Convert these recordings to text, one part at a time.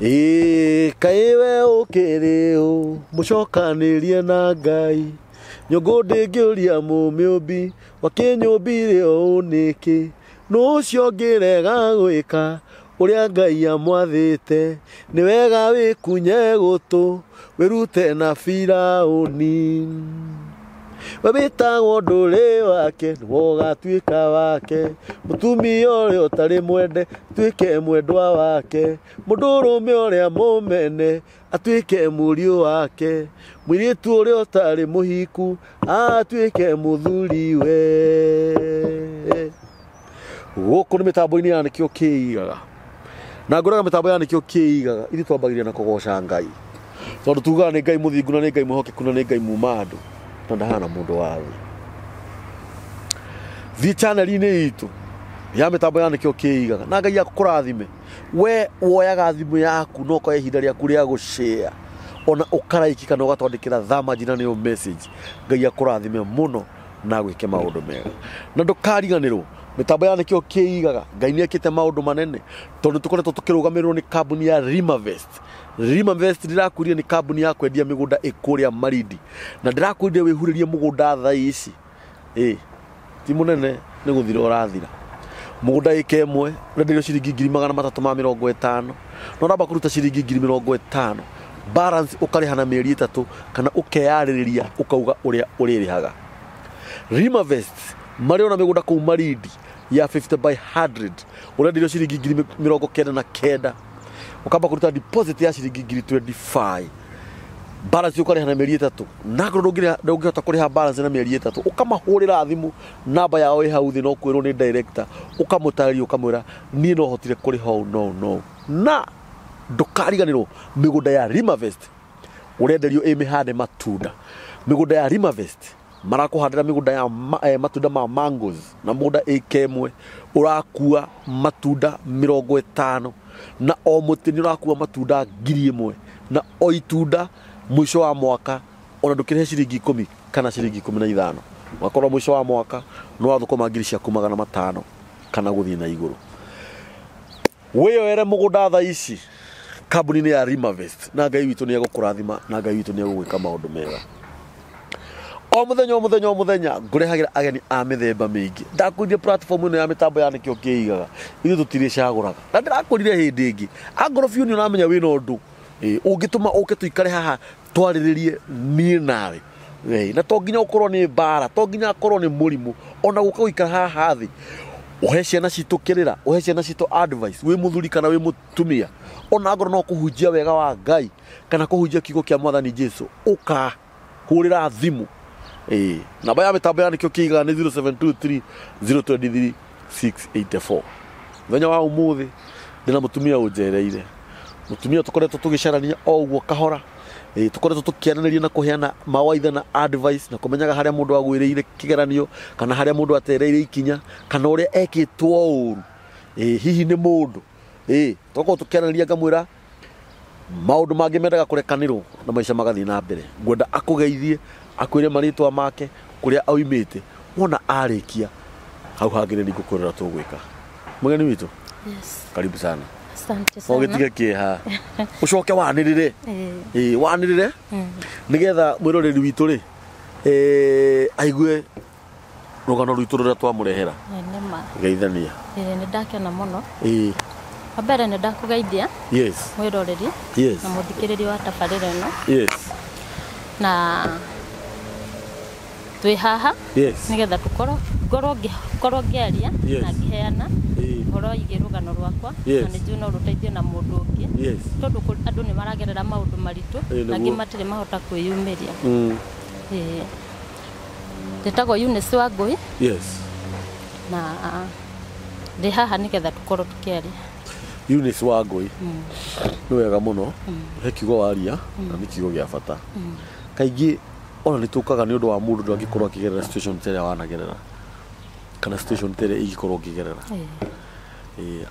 ä kaä we å kä rä å må cokanä rie na ngai nyå ngå ndä ngä å ria må mä å åmbi wakä nyå mbi mbirä å å nä kä nå å cio ngä rega gwä ka å rä a ngai amwathä te nä wega wä kunye gå tå wä rute na biraå ni we witagwo ndũrĩ wake nĩwo ũgatuĩka wake mũtumia ũrĩa ũtarĩ mwende tuĩke mwendwa wake mũndũrũme ũrĩa mũmene atuĩke mũriũ wake mũirĩtu ũrĩa ũtarĩ mũhiku atuĩke mũthuriwe gũkũ nĩ mĩtambo-inĩ ya nĩkĩo kĩigaga na ngũraga mĩtambo ya nĩkĩo kĩigaga ithuĩ igaga na kũgoca ngai tondũ tugaga nĩ ngai mũthingu na nĩ ngai mwĩhokeku na nĩ ngai muma andũ tondahana mundu wawe thi chaneli-inä itå ya mä tambo yanä kä o kä igaga na ngai akå rathime we woyaga thimå yaku no koya ihinda rĩaku rĩa a ona karaiki kana kä ra thamajina nä message ngai akå rathime no na maå ndå mega na yanä mĩtambo ya kä igaga ngai maå ndå manene tondũ tũkoretwo tũkĩrũgamĩrĩrwo nĩ kambuni ya rimavest Rima Invest ndirakuririe ni kambuni ya kwendia migunda ikuria maridi na ndirakuririe wihuririe mugunda thaa ici eh ti munene ni guthira urathira mugunda ike mwe urenderio ciringi ngiri magana matatu ma mirongo itano no ramba kuruta ciringi ngiri mirongo itano balance ukariha na mieri itatu kana ukeyaririria ukauga uria uririhaga Rima Vest mari ona migunda kuu maridi ya 50 by 100 urenderio ciringi ngiri mirongo kenda na kenda ukamba kuruta deposit ya shilingi ngiri 25 balance ukariha na mieri itatu nakorwo kuri ha balance na mieri itatu ukamahurira thimu namba yao i hau no kwirwo ni director ukamutari ukamwira ni no hotire kuri ho no no na ndukariganirwo migunda ya rimavest urenderio i mihande matunda migunda ya rimavest marakuhandira migunda ya ma, eh, matunda ma mangoes na muda ikemwe kemwe matunda mirongo rongo ä na o muti ni urakua matunda ngiri imwe na o itunda ico wa mwaka ona ndukirihe ciringi mi kana ciringi mi na ithano må ico wa mwaka no ma ngiri ciaku magana matano kana thiä na iguru gå mugunda tha ici kambuni-inä ya rimavest na ngai witå nä egå kå rathima na ngai witå nä egå gwä ka maå ndå mega o muthenya o muthenya o muthenya ngurehagira ageni a mithemba miingi ndakuririe platform ino ya mitambo ya nikio kiigaga ithu tutiri caguraga na ndirakuririe hindi ingi angoro biu ni uramenya wina undu ungituma uke tuikare haha twariririe nie nawe na to nginya ukorwo ni mbara to nginya akorwo ni murimu ona guka guikara haha thi uhe ciana citå rä ra uhe ciana citå wä må thuri kana wä må ona ngoro no kå wega wa ngai kana kå hunjia kiugo kä a mwathani jesu å kahå rä ra thimå ä namba ya mä tambo yanä kä o kä igaga nä 0723023684 thenya wa må thä ndä na må tumia å njereire må tumia tå tå gä o guo kahora ä tå koretwo tå kä ananä na kå mawaitha na advice na kå menyaga harä a må ndå rä ire geranio kana haria a må ndå atereire ikinya kana å rä a ekä two å ru hihi nä må ndå tågakorwo tå kä ananäria ngamwä ra maå ndå mangä mendaga kå rekanä rwo na maica magathiä na mbere ngwenda akå geithie akwire maritwa make kuria aumite wona arikia hau hangine ni gukurira tugwika mugeni witu yes karibu sana asante sana ugitige kiha ucoke wanirire eh wanirire eh. nigetha mwiroreri witu ri eh aigue rugano rwitu ruria twamurehera nĩma geithania ĩĩ nĩ ndakena mũno ĩĩ wa mbere nĩ ndakugeithia yes mwĩroreri yes na mũthikĩrĩria wa tabarĩra ĩno yes na twä haha nä getha tå ngorwo ngä aria na ngä heana horo igä rå gano rwakwa na nä njå no rå teithio na må ndå å ngä tondå andå nä maragerera maå ndå maritå na ngä matirä mahota kwä yumä ria mm. ndätagwo ngå i na ndä haha nä getha tå korwo tå kä aria Eunice wa ngũi mm. nĩ wega mũno mm. he kiugo waria na nĩ kiugo a bata kaingä ona nä tå kaga nä å ndå wa må ndå ndå korwo akä gerera ta rä a wanagerera kana ta rä a ingä korwo ngä gerera eh.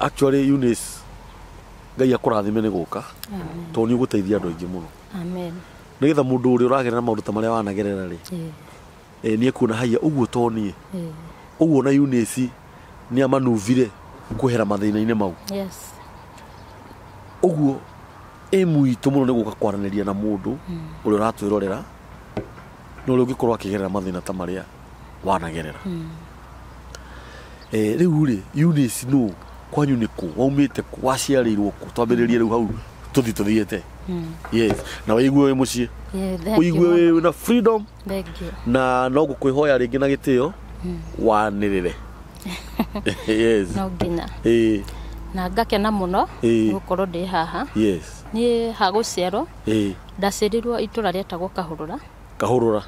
ngai akå rathime nä gå ka tondå nä å gå teithia andå aingä må no nä getha må ndå å rä a å ragerera maå ndå ta marä a wanagerera rä eh. nä ekuona haia å guo to niä å eh. guo na nä amanuvire kå hera mathä-inä-inä mau å guo ä mwitå må no nä gå ka kwaranä ria na må ndå å hmm. rä a å ratwä rorera no rä å ngä korwo akä mathä ta marä a wanagerera rä u rä unis no kwanyu nä kå waumä te kå waciarä irwo kå twambä rä rie rä u hau tå thi tå thiäte hmm. na wä igue wä må ciä å igue na freedom na no kwä hoya rä ngä na gä tä o wanä rä re na ngakena må no gå korwo ndä haha niä hagå ciarwo ndacä rä rwo itå ra rä etagwo kahå rå ra kahå rå ra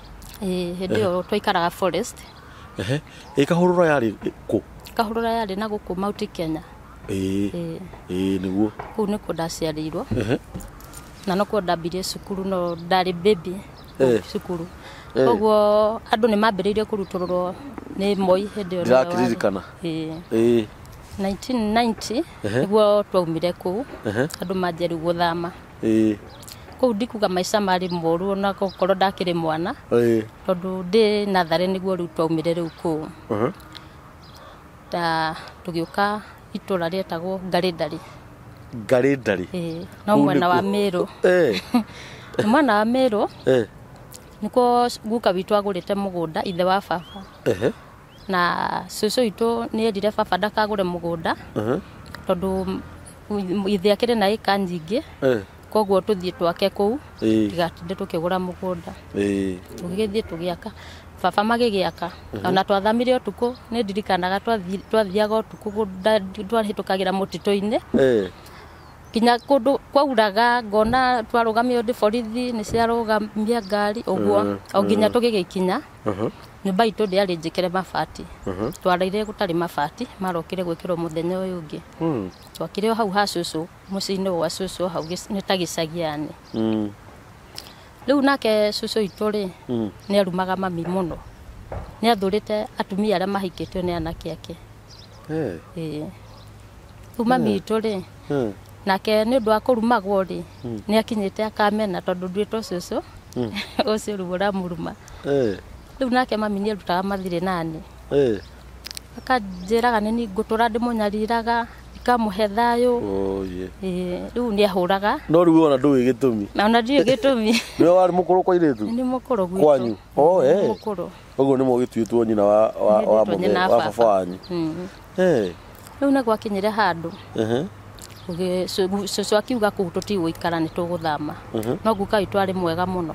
hä ndä ä yo twaikaraga ä kahå rå ra yarä kå kahå rå ra yarä na gå kå mauti kenya niguo kå u nä kuo ndaciarä irwo na no ndambirie cukuru no ndarä mbämbi cukuru koguo andå nä mambä rä irie kå rutå rå nä moi hä ndä ä yo ndärakiririkana 1990 niguo twaumire kå u andå manjeru gå thama u ndikuga maica marä moru ona korwo ndakä rä mwana tondå ndä natharä guo rä u re rä u u uh-huh. ta tå gä å ka itå ra etagwo ngarĩndari ngarĩndari no mwena wa mĩrũ nĩ mwena wa nä kuo guka må gå nda ithe wa baba na cũcũ witũ nä erire baba ndakagũre mũgũnda uh-huh. tondũ ithe rä na ka nyingä koguo tuthie twake kuu tigatinde tukigura mugunda tugithie tugiaka baba magigiaka uh-huh. ona twathamire utuku ni ndirikanaga twathiaga utuku twahitukagira mutito-ini kinya kundu kwauraga ngona twarugamio ndi borithi ni ciarugamia ngari uguo uh-huh. o nginya tugigikinya uh-huh. nyumba itu ndiari njikire mabati twaraire gutari mabati marokire gwikirwo muthenya uyu ungi twakirä hau ha cucu må wa cucu hau nä ta gä cagiani mm. nake cucu itå rä mm. arumaga mami må no nä atumia arä a mahikä tio nä anake ake rä hey. mami itå rä nake nä å ndå wa kå rumagwo rä mm. nä akinyä te akamena tondå nduä two cucu å cio rä u nake mami nä arutaga mathirä nani akanjä raga nä ningå tå ra ndä må ikamuhe thayo oh, riu ni ahuraga no riu ona ndui gitumi na ona ndiu gitumi ni wari mukuru kwa iritu ni mukuru gwitu kwanyu mm, oh eh mukuru uguo ni mugituitwo nyina wa wa wa baba wanyu mm. eh riu na gwakinyire handu cũcũ uh-huh. akiuga kũu tũtigũikara nĩ tũgũthama uh-huh. no guka witũ arĩ mwega mũno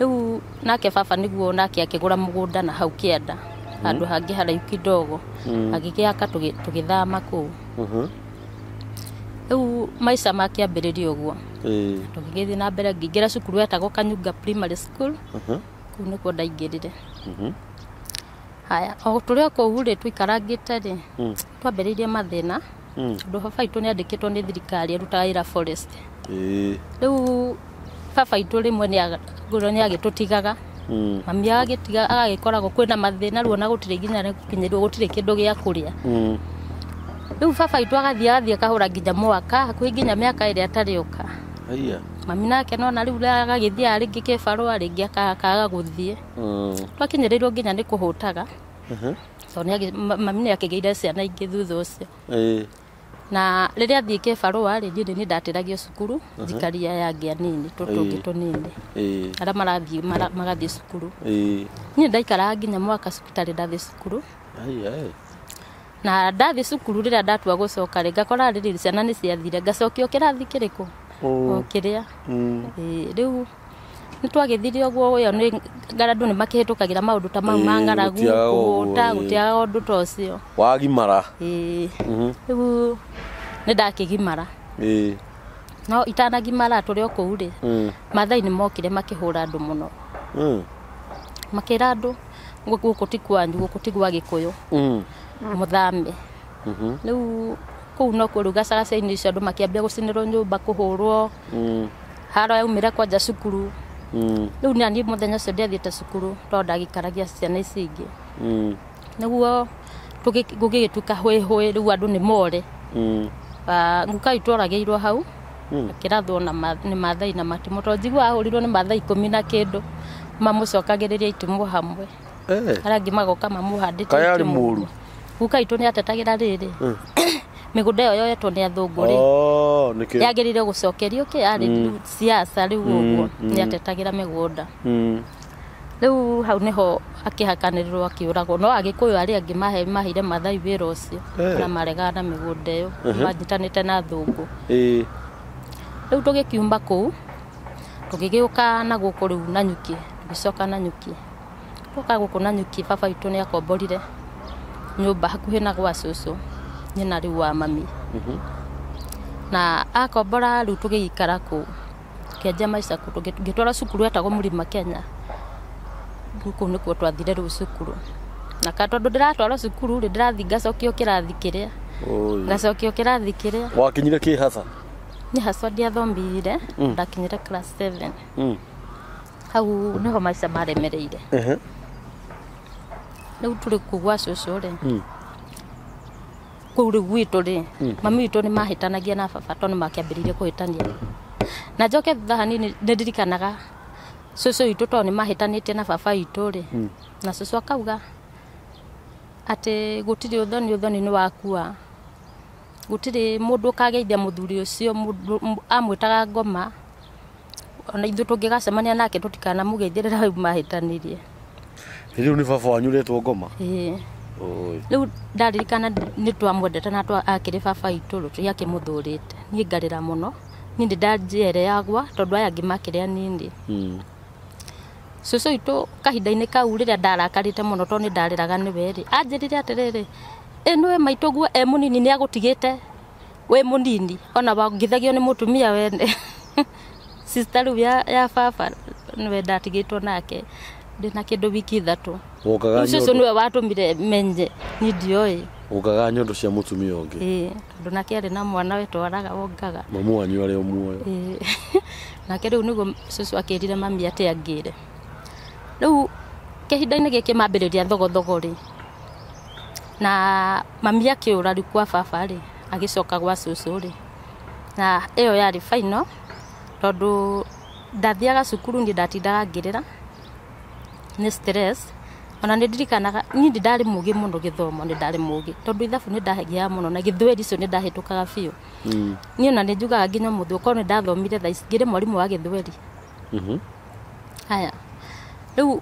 rĩu nake baba nĩguo nake akĩgũra mũgũnda na hau kĩenda handu mm-hmm. hangi haraiu kidogo mm. agigiaka tugithama kuu mm-hmm. riu maica makiambiriria uguo tugigithii na mbere ngiingira cukuru etagwo kanyunga primary school mm-hmm. kuu nikuo ndaingirire haya o tå rä o kå u rä twaikarangä te rä mm. twambä rä irie mathäna mm. tondå baba itå nä andä kä two nä thirikari arutaga ira rä u babaitå rä mwe nä agä tå tigaga Mm. mami agagĩtiga agagĩkoragwo kwĩna mathĩna ruo na gũtirĩ nginya nĩ gũkinyĩrwo gũtirĩ kĩndũ gĩa kũrĩa mm. rĩu baba itũ agathiĩ agathiĩ kahũra nginya mwaka hakuhĩ nginya mĩaka ĩrĩa atarĩ oka mami nake nona rĩu agagĩthiaga rĩngĩ kĩbarũa rĩngĩ akaaga gũthiĩ mm. twakinyĩrĩirwo nginya nĩ kũhũtaga tondũ mami nĩ akĩgĩire ciana ingĩ thutha ũcio na rä rä a thiä ke barå rä njä nä ndatä cukuru njikaria ya ngä anini tå tå ngä tå nini arä a marathiä magathiä cukuru niä ndaikaraga nginya mwaka tarä ndathiä cukuru na ndathiä cukuru rä rä a ndatua gå coka rä ngakora rä rä ciana nä ciathire ngacokio kä rathi kä rä kå kä rä a rä u nä twagäthire å guo yo ngarandå nä makä hä kagä ra maå ndå ta mau ma kuta kå ta å ndå ta å wagimara mhm. rä u nä ndakä gimara no itanagimara tå rä o kå u rä mm. mathai nä mokire makä hå ra andå må no makä mm. ra andå gå ti kwanyu gå ti gwa gä kå yå må mm. thame mhm. rä u kå u nokuo rä u gacagaca-inä icio andå makä ambia gå cinä nyå kå hå rwo haro yaumä kwanja cukuru Mm. rä u nä ni må thenya å cio ndä athiä te cukuru to ndagikaragia ciana ici ingä mm. nä guo gå gä gä tuä ka hwä hwä rä u andå nä more mm. ah, nguka yu tworagä irwo hau akä rathwo nä mathai na matimo to njigu ahå rirwo nä mathai ikå mi na kä ndå mamå cokagä rä ria itimå hamwe eh. arä a ngä magoka mamå handä te guka itå nä atetagä ra rä rä migunda yo yoyetwo ni athungu ri oh, yagirire gucokerio ki ari ah, mm. siasa riu uguo mm. ni atetagira migunda mm. riu mm. hau niho akihakanerirwo akiuragwo no agikuyu aria angi mahe maheire mathai wira ucio na maregana na migunda iyo uh -huh. manyitanite na athungu hey. riu tugikiuma kuu tugigiuka na guku riu na nyuki tugicoka na nyuki tuka guku na nyuki baba itu ni akomborire nyumba hakuhi na gwa cucu nyina riu wa mami mhm. na akombora riu tugiikara kuu kienja maica kundu ngitwara cukuru etagwo murima kenya kuu nikuo twathire riu cukuru na ka tondu ndiratwarwo cukuru ri ndirathi ngacokio kirathi kiria ngacokio kirathi kiria wakinyire ki hasa ni haswa ndiathomire mm. ndakinyire mm. class 7 hau hau niho maica maremereire riu uh -huh. turi kugwa cucu ri kå u rä u gwitå rä mhm. mami witå nä mahätanagia na baba to nä makäambä kuhitania na njoke thutha nä ndirikanaga cũcũ witũ to nä mahätanä tie na baba witå rä mhm. na cũcũ akauga atä gå tirä å thoni å thoni nä wakua gå tirä må ndå å kageithia må thuri å cio amwä taga ngoma ona ithuĩ tå ngä gacemania nake tå tikanamå geithä rä ra hau mahätanirie rä u nä baba wanyu retwo ngoma ä rä u ndaririkana nä twamwendete na akä rä baba itå rå tå akä må thå rä te niä ra må no niä ndä ndanjere yagwa tondå aya angä makä rä a nini hmm. itå kahinda-inä kau rä rä a ndarakarä te må ni tondå nä ndarä raga nä werä anjä rä atä rä ä maitå guo e må nini nä agå tigä te må nini ona wangithagio nä må tumia wene u ya baba nä we ndatigä two nake ndä na kä ndå wiki ithatå å cio nä we watå mire menye ni ndioä ukaga nyondo cia mutumia ungi ä tondå nake arä na mwana wetwaraga wongaga mamu wanyu arä o muoyo nake rä u nä guo cåcå akä rire mami atä angä re rä u kähinda-inä gä kä mambä rä ria thogothogo rä na mami akä å ra rä kwa baba rä agä coka gwa cåcå rä na ä yo yarä baino tondå ndathiaga cukuru nä ndatindaga ngä rä ra nĩ stress ona nä ndirikanaga niä ndä ndarä må gä må no gä thomo nä ndarä må gä tondå ithabu nä ndahegiaga må no na gä thweri icio nä ndahä tå kaga biå mm. niä ona nä njugaga nginya må thä å korwo nä ndathomire tha ngä rä mu wa gä thweri mm-hmm. haya rä u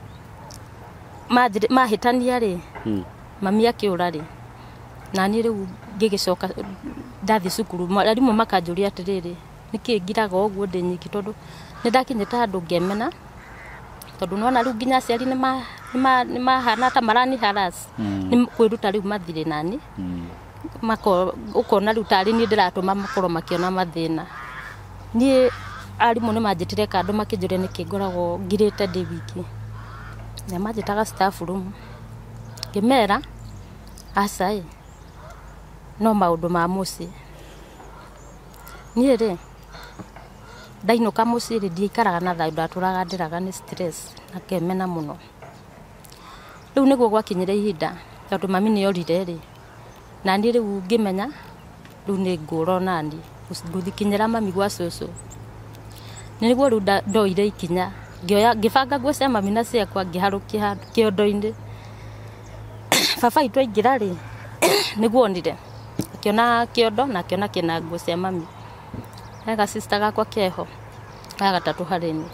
mahä tania rä mm. mami akä å ra rä naniä rä u ngä gä coka ndathiä cukuru arimå makanjå ria atä rä rä nä kä ngiraga å guo ndä nyiki tondå nä ndakinyä te handå ngämena tondu nona riu nginya aciari ni mahana ta marani haras mm. ni kwiruta riu mathire nani ukona riu tari ni ma makorwo makiona mathina niä arimå nä majitire kando makä njå ria nä kä ngoragwo ngirä te ndä wiki ne manjä taga ngä mera asai no maå ndå ma må ciä niä rä ndainũka mũciĩ rĩ ndiaikaraga na thayũ ndatũraga ndĩraga nĩ stress na kemena mũno rĩu nĩguo gwakinyire ihinda tondũ mami nĩ orire rĩ na niĩ rĩu ngĩmenya rĩu nĩ ngũra nani gũkinyĩra mami gwa cũcũ nĩguo rĩu ndoire ikinya ngĩoya ngĩbanga nguo cia mami na ciakwa ngĩharũkia handũ kĩondo-inĩ baba itũ aingĩra rĩ nĩguo onire akĩona kĩondo na akĩona kĩna nguo cia mami he sister gakwa keho ga tatu harini ni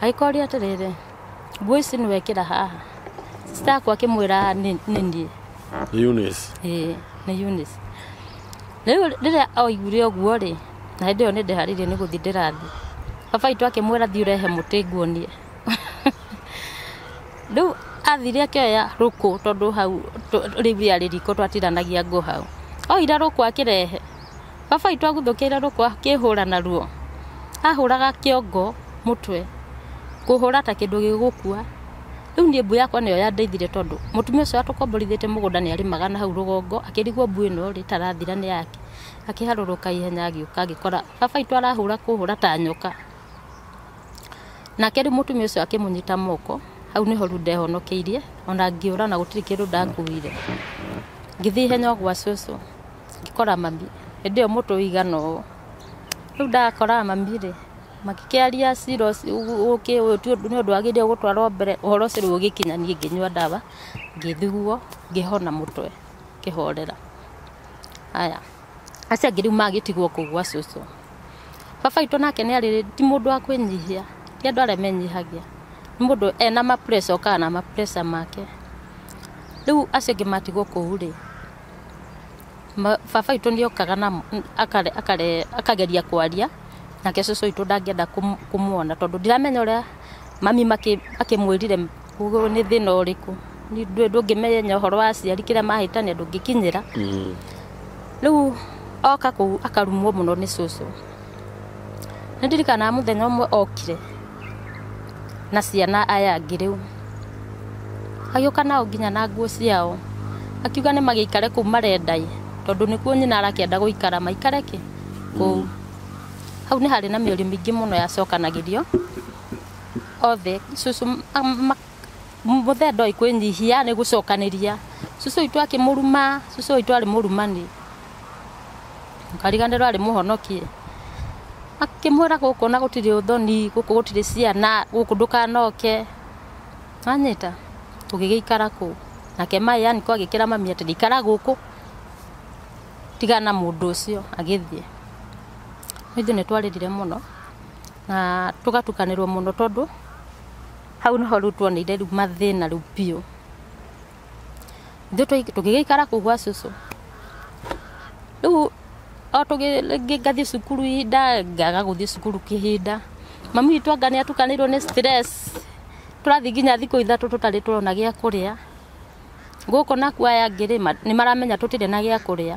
agäkoria atä rä rä nguo ici nä wekä ra haha sista yakwa akä mwä ra nä niä nä rä u rä rä a oigure å na hä ndä ä yo nä ndeharirie rä nä gå thi baba itå akä mwä ra thiä rehe må tä nguonie u athire akä rå kå hau rä u rä riko twatiranagia ngå hau oira rå kå akä rehe baba witå aguthukiaire rå kå akä hå ra naruo ahå raga kä ongo må twe kå hå ra ta kä ndå gä gå kua rä u niä mbu yakwa nä yo yandeithire tondå må tumia å cio atåkomborithä te må gå nda nä arä maga na hau rå gongo akä rigwo mbu ä no rä tarathira nä yake akä ihenya agä å kora baba itå arahå ra kå hå ra ta nyoka nake rä må tumia å cio akä må nyita moko hau nä horu ndehonokeirie ona ngä na gå tirä kä ndå ndakuire ngä thiä ihenya å gwa cåcå ngä mami hindi iyo mutu igana uu riu ndakoraga mami ri makikiaria ciro uki uti ni undu wagirire gutwarwo mbere uhoro ucio riu ugikinya nie nginywa ndawa ngithiguo ngihona mutwe kihorera aya acio angi riu magitigwo kuu gwa cucu baba itu nake ni ari ti mundu wa kwinyihia ti andu aria menyihagia ni mundu ena mapresa ukaga na mapresa make riu acio angi matigwo kuu ri baba witå nä okaga na akageria kwaria nake cå cå witå ndangäenda kå muona tondå ndiramenya å rä a mami akä mwä rire nä thä na å rä kå ndå ngä menya å horo wa ciari kä rä a mahätania ndå ngä kinyä ra rä u oka kå u akarumwo må no nä cåcå nä ndirikanaga må thenya å mwe okire na ciana aya angä rä u agä å ka nao nginya na nguo ciao akiuga nä magä ikare kå u marendai tondu nikuo nyina arakienda guikara maikare ki kuu mm. hau ni hari na miuri mingi muno ingä må no yacokanagä othe susu må the ndoi kwä nyihia nä gå cokanä ria cucu itå akä må ruma cucu itå arä må rumani kariganä rwo arä må honokie akä na gå tirä å thoni ciana gå kå anyita tå gä nake maä aniko agikira kä ra mami atä ikara gå tigana mundu ucio agithie ithu ni twaririre muno na tugatukanirwo muno tondu hau niho riu tuoneire riu mathina riu piu ithu tukigiikara kuu gwa cucu riu o ngathie cukuru ihinda ngaga guthie cukuru kihinda mamu witũ anga nĩ atukanĩirwo nĩ stress tũrathiĩ nginya thikũ ithatũ tũtarĩ tũrona gĩa kũrĩa gũkũ nakuo aya ni rĩ nĩ maramenya tũtirĩ na gĩa kũrĩa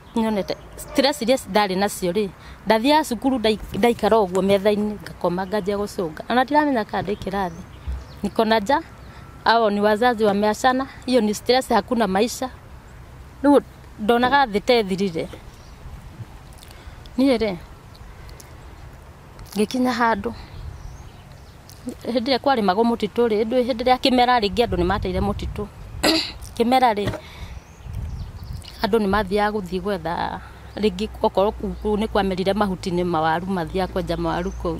nyonete stress iria ndarĩ nacio rĩ ndathiaga cukuru ndaikara ũguo metha-inĩ ngakoma nganjia gũcũnga ona ndiramenya kana ndĩ kĩrathi niko nikona nja ao ni wazazi wa wameachana hiyo ni stress hakuna maisha rĩu ndonaga thĩ tethirire niĩ rĩ ngĩkinya handũ hĩndĩ ĩrĩa kwarĩmagwo mũtitũ rĩ ndũĩ hĩndĩ ĩrĩa kĩmera rĩngĩ andũ nĩ mateire mũtitũ kĩmera rĩ andå nä mathiaga gå thiä gwetha rĩngĩ okorwo kuu nĩ kwamerire mahuti-inĩ mawaru mathiaga kwenja mawaru kũu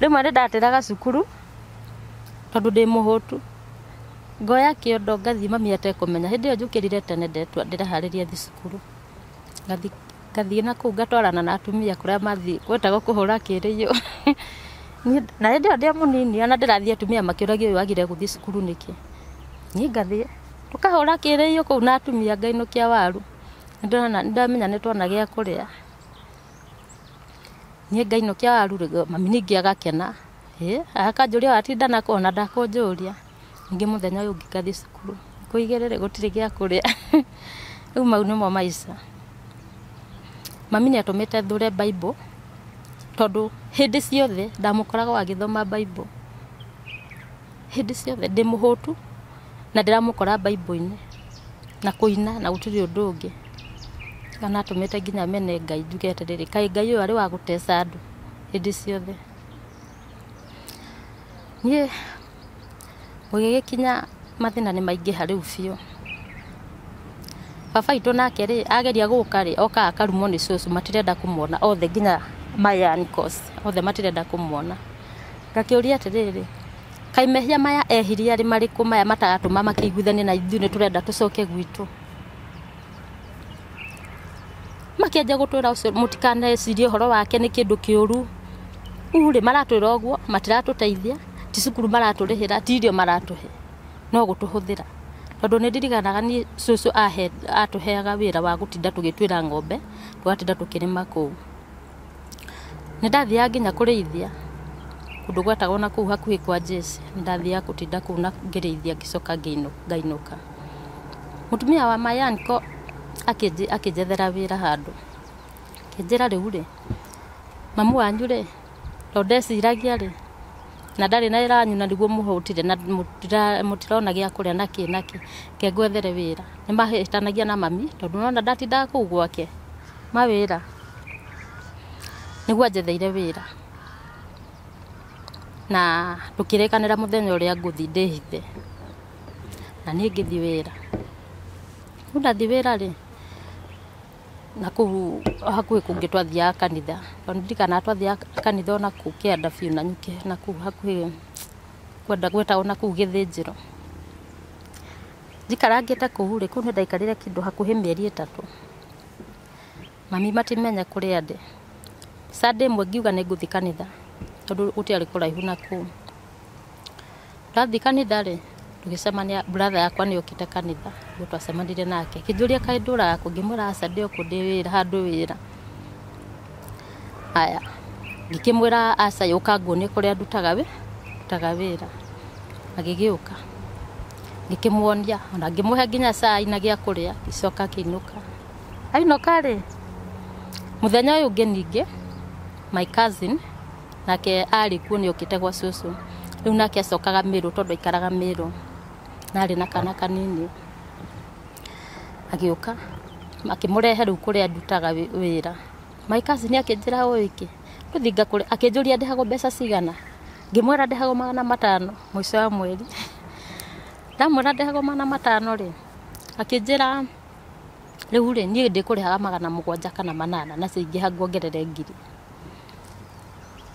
rĩmwe nĩ ndateraga cukuru tondũ ndĩ mũhũtu ngoya kĩondo ngathiĩ mami atekũmenya hĩndĩ ĩyo njũkĩrire tene ndetwa ndĩraharĩria thiĩ cukuru ngathiĩ na kũu ngatwarana na atumia kũrĩa mathi gwetagwo kũhũra kĩrĩiyũ na hĩndĩ ĩyo ndĩ mũnini ona ndĩrathiĩ atumia makĩũragia ũyũ wagire gũthiĩ cukuru nĩkĩ niĩ ngathiĩ tukahura kĩrĩio kũu na atumia kia waru ndona ndamenya nĩ twona gĩa kũrĩa niĩ ngainũkia waru mami ningĩ agakena ĩ akanjũria watinda na kuona ndakũnjũria ningĩ mũthenya ũyũ ũngĩ ngathiĩ cukuru thikũ igĩrĩ rĩ gũtirĩ gĩa kũrĩa rĩu mau nĩmo maica mami nĩ atũmĩte thure bible tondũ hĩndĩ ciothe ndamũkoragwo agĩthoma bible hĩndĩ ciothe ndĩ mũhũtu na ndiramukora bible-inĩ na kuina na gũtirĩ ũndũ ũngĩ kana atũmĩte nginya mene ngai njuge atĩrĩrĩ kai ngai ũyũ arĩ wa gũteca andũ hĩndĩ ciothe niĩ gũgĩgĩkinya mathĩna nĩ maingĩ harĩ u biũ baba itũ nake rĩ ageria gũka rĩ okaga akarumwo nĩ cũcũ matirenda kũmuona othe nginya my uncles othe matirenda kũmuona ngakĩũria atĩrĩrĩ kai mehia maya ehirie arĩ marĩkũ maya mama makĩiguithanie na ithuĩ nĩ tũrenda tũcoke gwitũ makĩenja gũtwĩra ũcio mũtikanecirie ũhoro wake nĩ kĩndũ kĩũru urĩ maratwĩra ũguo matiratũteithia ti cukuru maratũrĩhĩra ti irio maratũhe no gũtũhũthĩra tondũ nĩ ndirikanaga niĩ cũcũ atũheaga wĩra wa gũtinda tũgĩtuĩra ng'ombe tũgatinda tũkĩrĩma kũu nĩ ndathiaga nginya kũrĩithia kundu gwetagwo na kuu hakuhi kwa jesi jeshi ndathiaga gutinda kuu na ngirithia ngicoka ngainuka mutumia wa mayanko akinjethera wira handu akinjira riu ri mamu wanyu ri ro ndeciragia ri na ndarä na ranyu na niguo muhutire na mutirona gia kuria na ki na ki ke ngwethere wira ni mahitanagia na mami tondu nona ndatindaga kuu gwake mawira niguo njetheire wira na tukirekanira muthenya uria nguthi ndihithe na ni ngithi wira riu ndathi wira ri na kuu hakuhi kungi thia kanitha tondu twa thia kanitha ona ku kianda biu na nyuke na ku hakwe kwenda gwetagwo ona ku githinjiro njikarangite ku ri ku ni ndaikarire kindu hakuhi mieri itatu mami matimenya kuria ndi sade imwe ngiuga ni nguthi kanitha tondu ari kuraihu na kuu ndathi kanitha ri tugicemania brother yakwa ni okite kanitha guo twacemanirie nake kinjuria kai nduraga ku ngimwira aca ndi oku ndi wira handu wira aya ngikimwira aca yuka nguonie kuria ndutaga wi ndutaga wira agigiuka ngikimwonia ona ngimuhe nginya cai na gia kuria gicoka kinuka ainuka ri muthenya uyu ngi ningi my cousin nake arä kuo nä okite gwa cåcå rä u nake acokaga mä rå tondå aikaraga mä rå na arä na kana kanini agä å ka akä må rehe rä u kå rä a ndutaga wä ra maikaci nä akä njä ra å kä rå thinga kå rä akä njå ria ndehagwo mbeca cigana ngä mwera ndehagwo magana matano må ico wa mweri ndamwä ra magana matano rä akä njä ra rä u rä niä ndä kå rä haga magana må gwanja kana manana na ciaingä ha nguongerere ngiri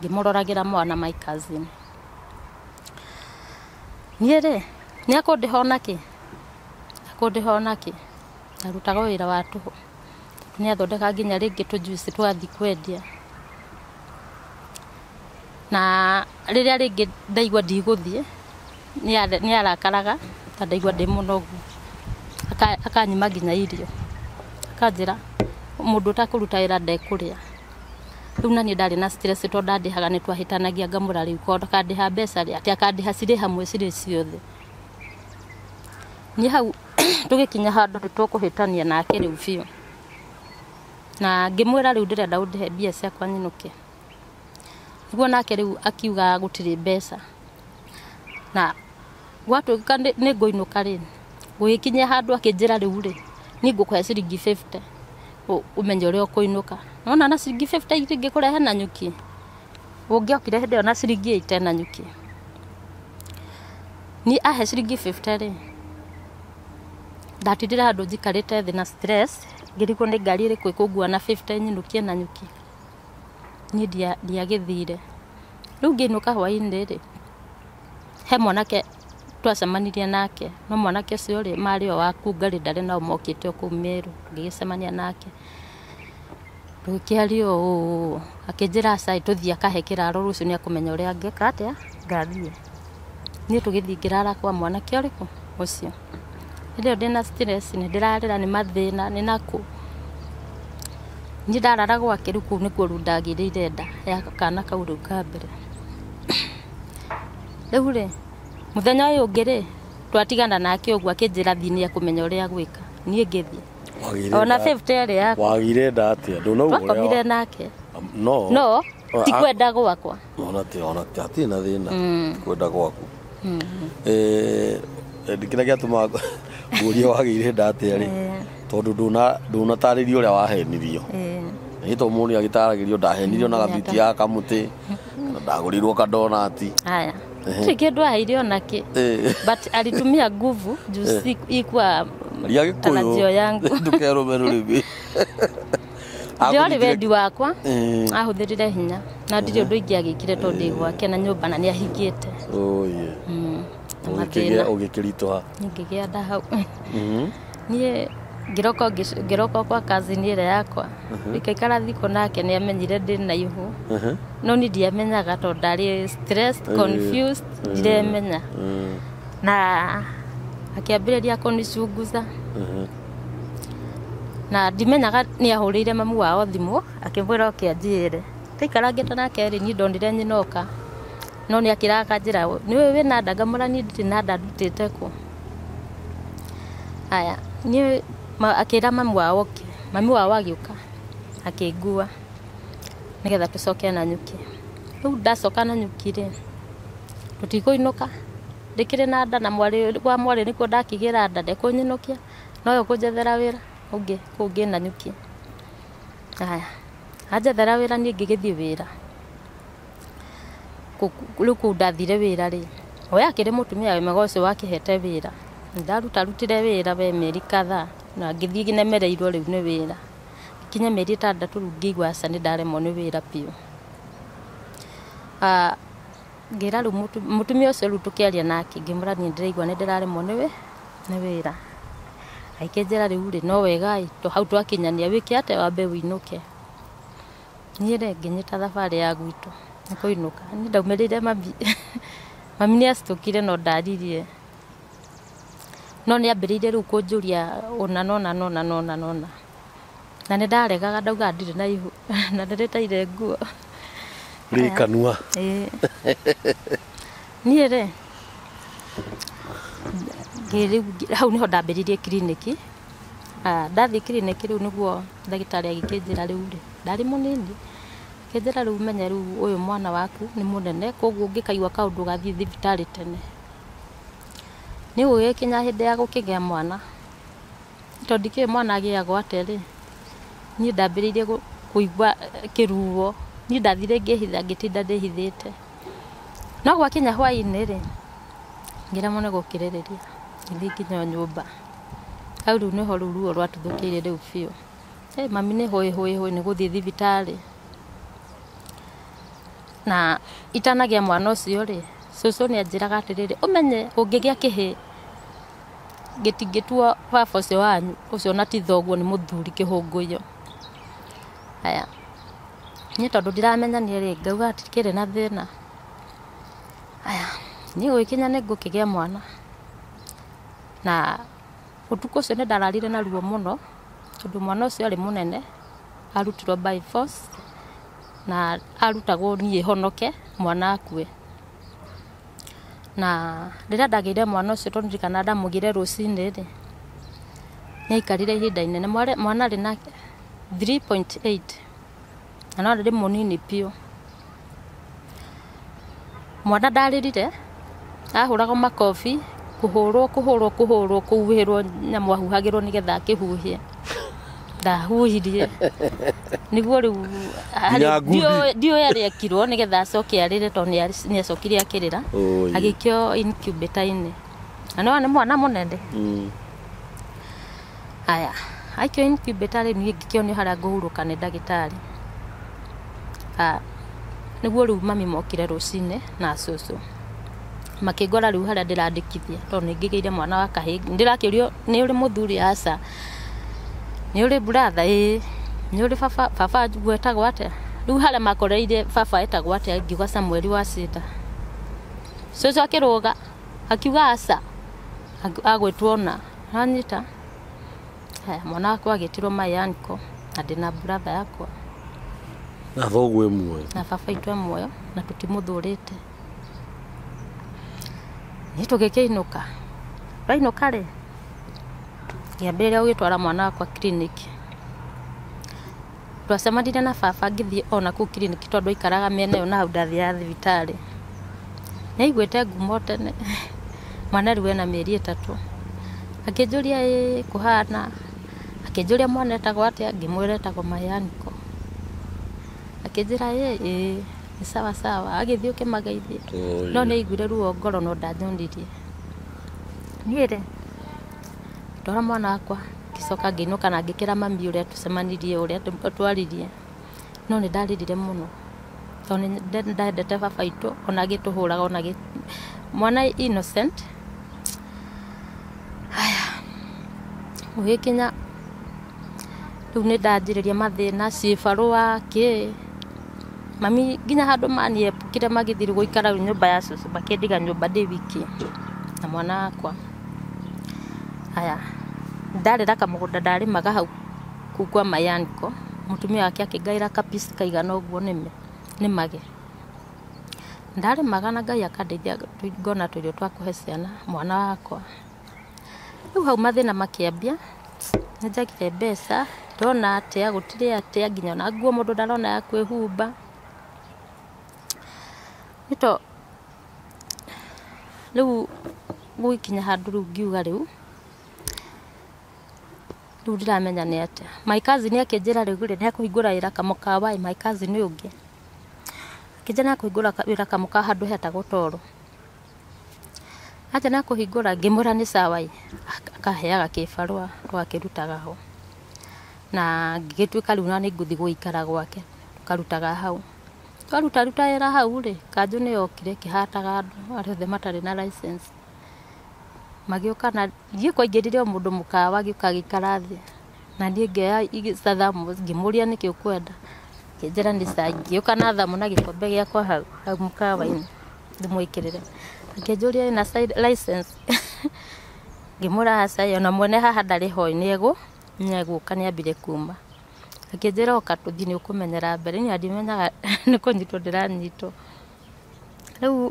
ngimuroragira mwana my cousin niä rä nä akåndä hona kä akåndä hona kä arutaga wä ra ni hå nä athondeka nginya rä ngä tå twathi kwendia na rä rä a rä ngä ndaigua ndigå thiä nä arakaraga ta ndaigua ndä må nogu akanyima nginya irio akanjä ra må ndå ũtakå ruta wä ra ndekå rä a riu na niä ndarä na stress to ndandihaga nä twahätanagia ngamå ra rä u korwo kandiha mbeca besa akandiha atia hamwe cirä ciothe niä hau tå gä kinya handå hau tåkå hä tania nake rä u biå na ngä mwä ra rä u ndä renda å ndähe mbia ciakwa nyinå ke guo nake rä u akiuga gå besa na gwatuä ka nä ngå inå ka rä gå gä kinya handå akä njä ra rä u rä ningå kå he ciringi å menye å rä ona na ciringi fifty itingä kå rehe na nyuki å ngä okire hä ndä ä yo ciringi ä na nyuki ni ahe ciringi fifty rä ndatindä ra andå njikarä te na stress rigwo nä ngari rä kå ikå ngua na fifty na nyuki ni dia dia rä u ngä inå ka hwainä rä he mwanake twacemanirie nake no mwanake cio rä marä o wakungarä ndarä nao mokä te å kå mä rå ngä gä cemania nake ndũgĩkĩaria ũũ akĩnjĩra acai tũthiĩ akahe kĩraro rũciũ nĩakũmenya ũrĩa angĩka atĩa ngathiĩ niĩ tũgĩthiĩ ngĩrara kwa mwanake ũrĩkũ ũcio hĩndĩ ĩyo ndĩna stress nĩ ndĩrarĩra nĩ mathĩna nĩ nakũ niĩ ndarara gwake rĩu kũu nĩkuo rĩu ndagĩrĩire nda ya kana kau rĩu ka mbere rĩu rĩ mũthenya ũyũ ũngĩ rĩ twatigana nake ũguo akĩnjĩra thiĩ nĩekũmenya ũrĩa agwĩka niĩ ngĩthiĩ ona fifty arĩ yakwa wagire nda atĩa ndũnauwakomire oh. nake um, no no oh, tikwenda ah. gwakwa ona hatirĩ na thĩna mm. kwenda gwaku mm-hmm. eh, eh, kĩrĩa gĩatũma ngũria wagĩire nda atĩa rĩ eh. tondũ ndũnatarĩrio ũrĩa wahenirio ĩtwo mũndũ agĩtaragĩrio ndahenirio na mm, gathiti ya kamũtĩ kana ndagũrĩirwo kadonati kĩndũ aheire onakĩ but alitumia nguvu juu ikuwa ria gä kå yå ndå kerå me ndio rä wendi wakwa ahå thä rä hinya na ndirä å eh. ndå ingä agä kire tondå ndä gwake na nyå mba na nä ahingä te å hmm. gä kä ritå ha gä a ndahau mhm. niä ngiroko ngiroko kwa kazini ile yakwa ikaikara uh-huh. thiko nake ni amenyire ndi na ihu uh-huh. no ni ndiamenyaga to ndari stressed eh. confused eh. ndiremenya na akiambiriria kũnicunguza uh -huh. na ndimenyaga nä ahå mamu wao thimå akĩmwĩra mwä oke anjĩre taikarangĩte nake ri ni ndonire nyinoka no ni akĩraka njĩra ni we na ndanga må ra niä na nda ndutä aya ni akira ra mamu wao oke mamu wao agä ũka akä ngua nä getha tå na nyuki rä u ndacoka na nyuki ri tå tigå inå ka rä kä rä na danawa mwaränä kondakigä ra ndaekå nynå kia oykå jethera wä raethrawra thi akä rä må tuma wmega åci wakä hete wä ra nndarutarutire wä ra we mrikta aemereirraymraaanä ndaremwo nä wä ra ngä rä mutumia å cio rä u tå kä aria nake ngä ni ra niä ndä raigua nä ndä raremwo nä wä nä wä ra aikä njä ra rä u rä no wega to hau twakinyania wä ke atä wambe wä inå ke niä rä ngä nyä ta thabarä ya gwitå nä kå inå ka nä ndaumä rä ire mami ni nä acitå kire no ndaririe no ni ambä rä ire rä u kå njå ria ona nona nona nona nona na nä ndaregaga ndaugaga ndirä na ihu na ndä rä taire nguo rä kanua niä rä hau nä ho ndambä rä irie kiriniki ah, ndathiä kiriniki rä u nä guo agä kä njä ra rä u rä ndarä må nini kä njä ra rä u menye rä u å yå mwana waku nä må nene koguo ngä kaigua kaå ndå gathiä thibitarä tene nä gå gä kinya hä ndä ya gå kä gä a mwana tondå kä mwana agä agwo atä rä niä ndambä rä irie kå igua kä ruo niĩ ndathire ngĩhitha ngĩtinda ndĩhithĩte no gwakinya hwaĩ-inĩ rĩ ngĩremwo nĩ gũkĩrĩrĩria ngĩthiĩ nginya o nyũmba hau rĩu nĩho rĩu ruo rwatũthũkĩire rĩu ufio hey, mami nĩ hũĩ hũĩ hũĩ nĩ guthi thibitarĩ na itanagĩa mwana ũcio rĩ cũcũ nĩ anjĩraga atĩrĩrĩ ũmenye ũngĩgĩa kĩhĩ gĩtingĩtua baba ũcio wanyu ucio na ti thoguo nĩ mũthuri kĩhũngũio haya nä tondå ndiramenyanire rä ngauga atirä rä na thä na aya niä gwä kinya nä ngå kä gä a mwana na å tukå å cio nä ndararire na ruo må no tondå mwana å cio arä må nene arutirwo by force na arutagwo niä honoke mwana akue na rä rä a ndagä ire mwana å cio tondå ndirikana ndamå gire rå cinä rä nä aikarire ihinda inene mwana rä na 3.8 na no ndä munini piå mwana ndaririre ahuraga makobi kuhurwo kuhurwo kuhurwo kuhuhirwo nyamu ahuhagirwo nigetha akihuhie ndahuhirie niguo riu ndiå arä ekirwo nä getha acoke arä re tondå nä acokire akä rä ra agä kio incubata-inä na nä nä mwana må nene mm. aya aikio incubata rä niä ngä kionio harä a ngå hurå ka nä ndagä tarä Ah, niguo riu mami mokire rucine na cucu makingora riu haria ndirandikithia tondu ningigiire mwana wa kahii ndirakirio ni uri muthuri aca ni uri buratha ii ni uri baba baba gwetagwo atia riu haria makoreire baba etagwo atia ngiuga samueli wa sita cucu akiruga akiuga aca agwitwo na anyita haya mwana wakwa agitirwo mai anko na ndina buratha yakwa na thoguo muoyo na baba itũ e muoyo na tũtimũthũrĩte nĩ tũgĩkĩinũka ũrainũka rĩ ngĩambĩrĩria gũgĩtwara mwana kwa wakwa kiriniki dina na baba ngĩthiĩ ona kũu kiriniki tondũ aikaraga mĩena ĩyo na hau ndathiaga thibitarĩ nĩ aiguĩte ngumo tene mwana rĩu ena mĩeri ĩtatũ akĩnjũria ĩĩ kũhana akĩnjũria mwana etagwo atĩa ngĩmwĩra etagwo mayaniko akinjira ye nä sawa sawa agäthiä å kä no nä aiguire ruo ngoro no ndanjonirie niä rä ndora mwana akwa kisoka ngino kana ngikira mami ũrĩa tũcemanirie ũrĩa twaririe no nĩ ndaririre mũno tondũ nĩ ndendete baba itũ ona agĩtũhũraga ona mwana innocent haya gũgĩkinya rĩu nĩ ndanjĩrĩria mathĩna ciĩbarũa kĩ mami nginya handu maniepukire magithiri guikara nyumba ya cucu makiendiga nyumba ndi wiki na mwana wakwa haya ndarä ra kamå gå nda ndarä maga hau kuu kwa mayanko må tumia wake akä ngaä ra kapis kaigana å guo nä mage ndarä maga na ngai akandeithia ngona tå irio twakå he ciana mwana wakwa rä u hau mathä na makä ambia nä njagire mbeca ndona atä a gå tirä atä a nginya ona nguo må ndarona ya kwä humba nĩto rĩu gũgĩkinya handũ rĩu ngiuga rĩu rĩu ndiramenya nĩ atĩa my cousin akĩnjĩra rĩu rĩ nĩekũhingũra wĩra kamũkawa ĩ my cousin ũyũ ũngĩ akĩnjĩra nĩekũhingũra wĩra kamũkawa handũ hetagwo Toro anja nĩekũhingũra ngĩmwĩra nĩ sawa ĩ akaheaga kĩbarũa tũgakĩrutaga ho na ngĩgĩtuĩka rĩu ona nĩngũthiĩ gũikara gwake tũkarutaga hau twarutaruta wĩra hau rĩ kanjũ nĩ yokire ĩkĩhataga andũ arĩa othe na license magioka na thiĩ kwaingĩrire o mũndũ mukawa gĩũka gĩikara thĩ na niĩ ngĩoya thamu ngĩmũria nĩkĩ ũkwenda kĩnjĩra nĩ cai ngĩũka na thamu na gĩkombe gĩakwa hau hau mũkawa-inĩ ndĩmwĩkĩrĩre akĩnjũria na license ngĩmũra aca ona mwene haha ndarĩ ho nĩegũ nĩegũka nĩambire kuma akinjira oka tuthii ni ukumenyera mbere ni adimenyaga ni kunyitwo ndiranyitwo riu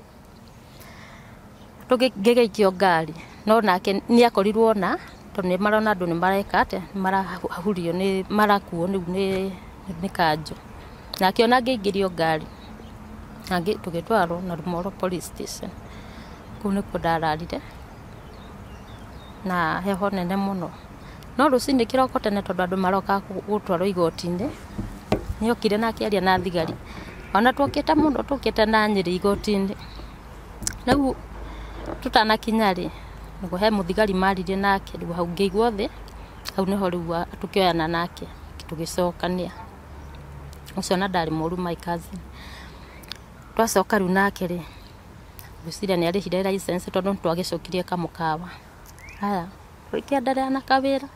ngigaikio ngari no nake ni akorirwo na tondu ni marona andu ni mareka ate ni marahurio ni marakuo ni ni kanjo na akiona ngiingirio ngari tugitwarwo na rumoro police station kuu ni kundararire na heho nene muno no rucinĩ kĩroko tene tondũ andũ maroka gũtwarwo igoti-inĩ nĩ okire na akĩaria na thigari ona twokĩte mũno tũkĩte na nyĩrĩ igoti-inĩ rĩu tũtanakinya rĩ nĩguo he mũthigari maririe nake rĩu hau ngĩigua thĩ hau nĩho rĩu tũkĩoyana nake tũgĩcokania ũcio na ndarĩ mũru my cousin twacoka rĩu nake rĩ ngwĩciria nĩ arĩhire license tondũ nĩ twagĩcokirie kamũkawa haya tũkĩenderea na kawĩra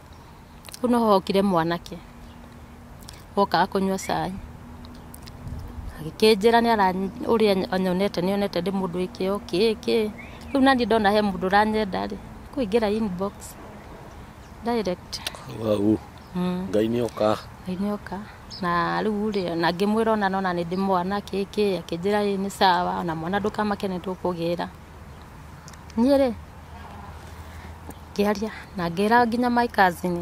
kuno hokire mwanake wokaga kunywa cai agikinjira ni uria anyonete ni onete ndi mundu ikio ki ki riu nani ndona he mundu ranyenda ri kuingira inbox direct wau hmm. ngai ni oka ngai ni oka na riu ri na ngimwira ona nona ni ndi mwana ki ki akinjira ri ni sawa na mwana ndukamakene tukugira nyere kiaria na ngira nginya my cousin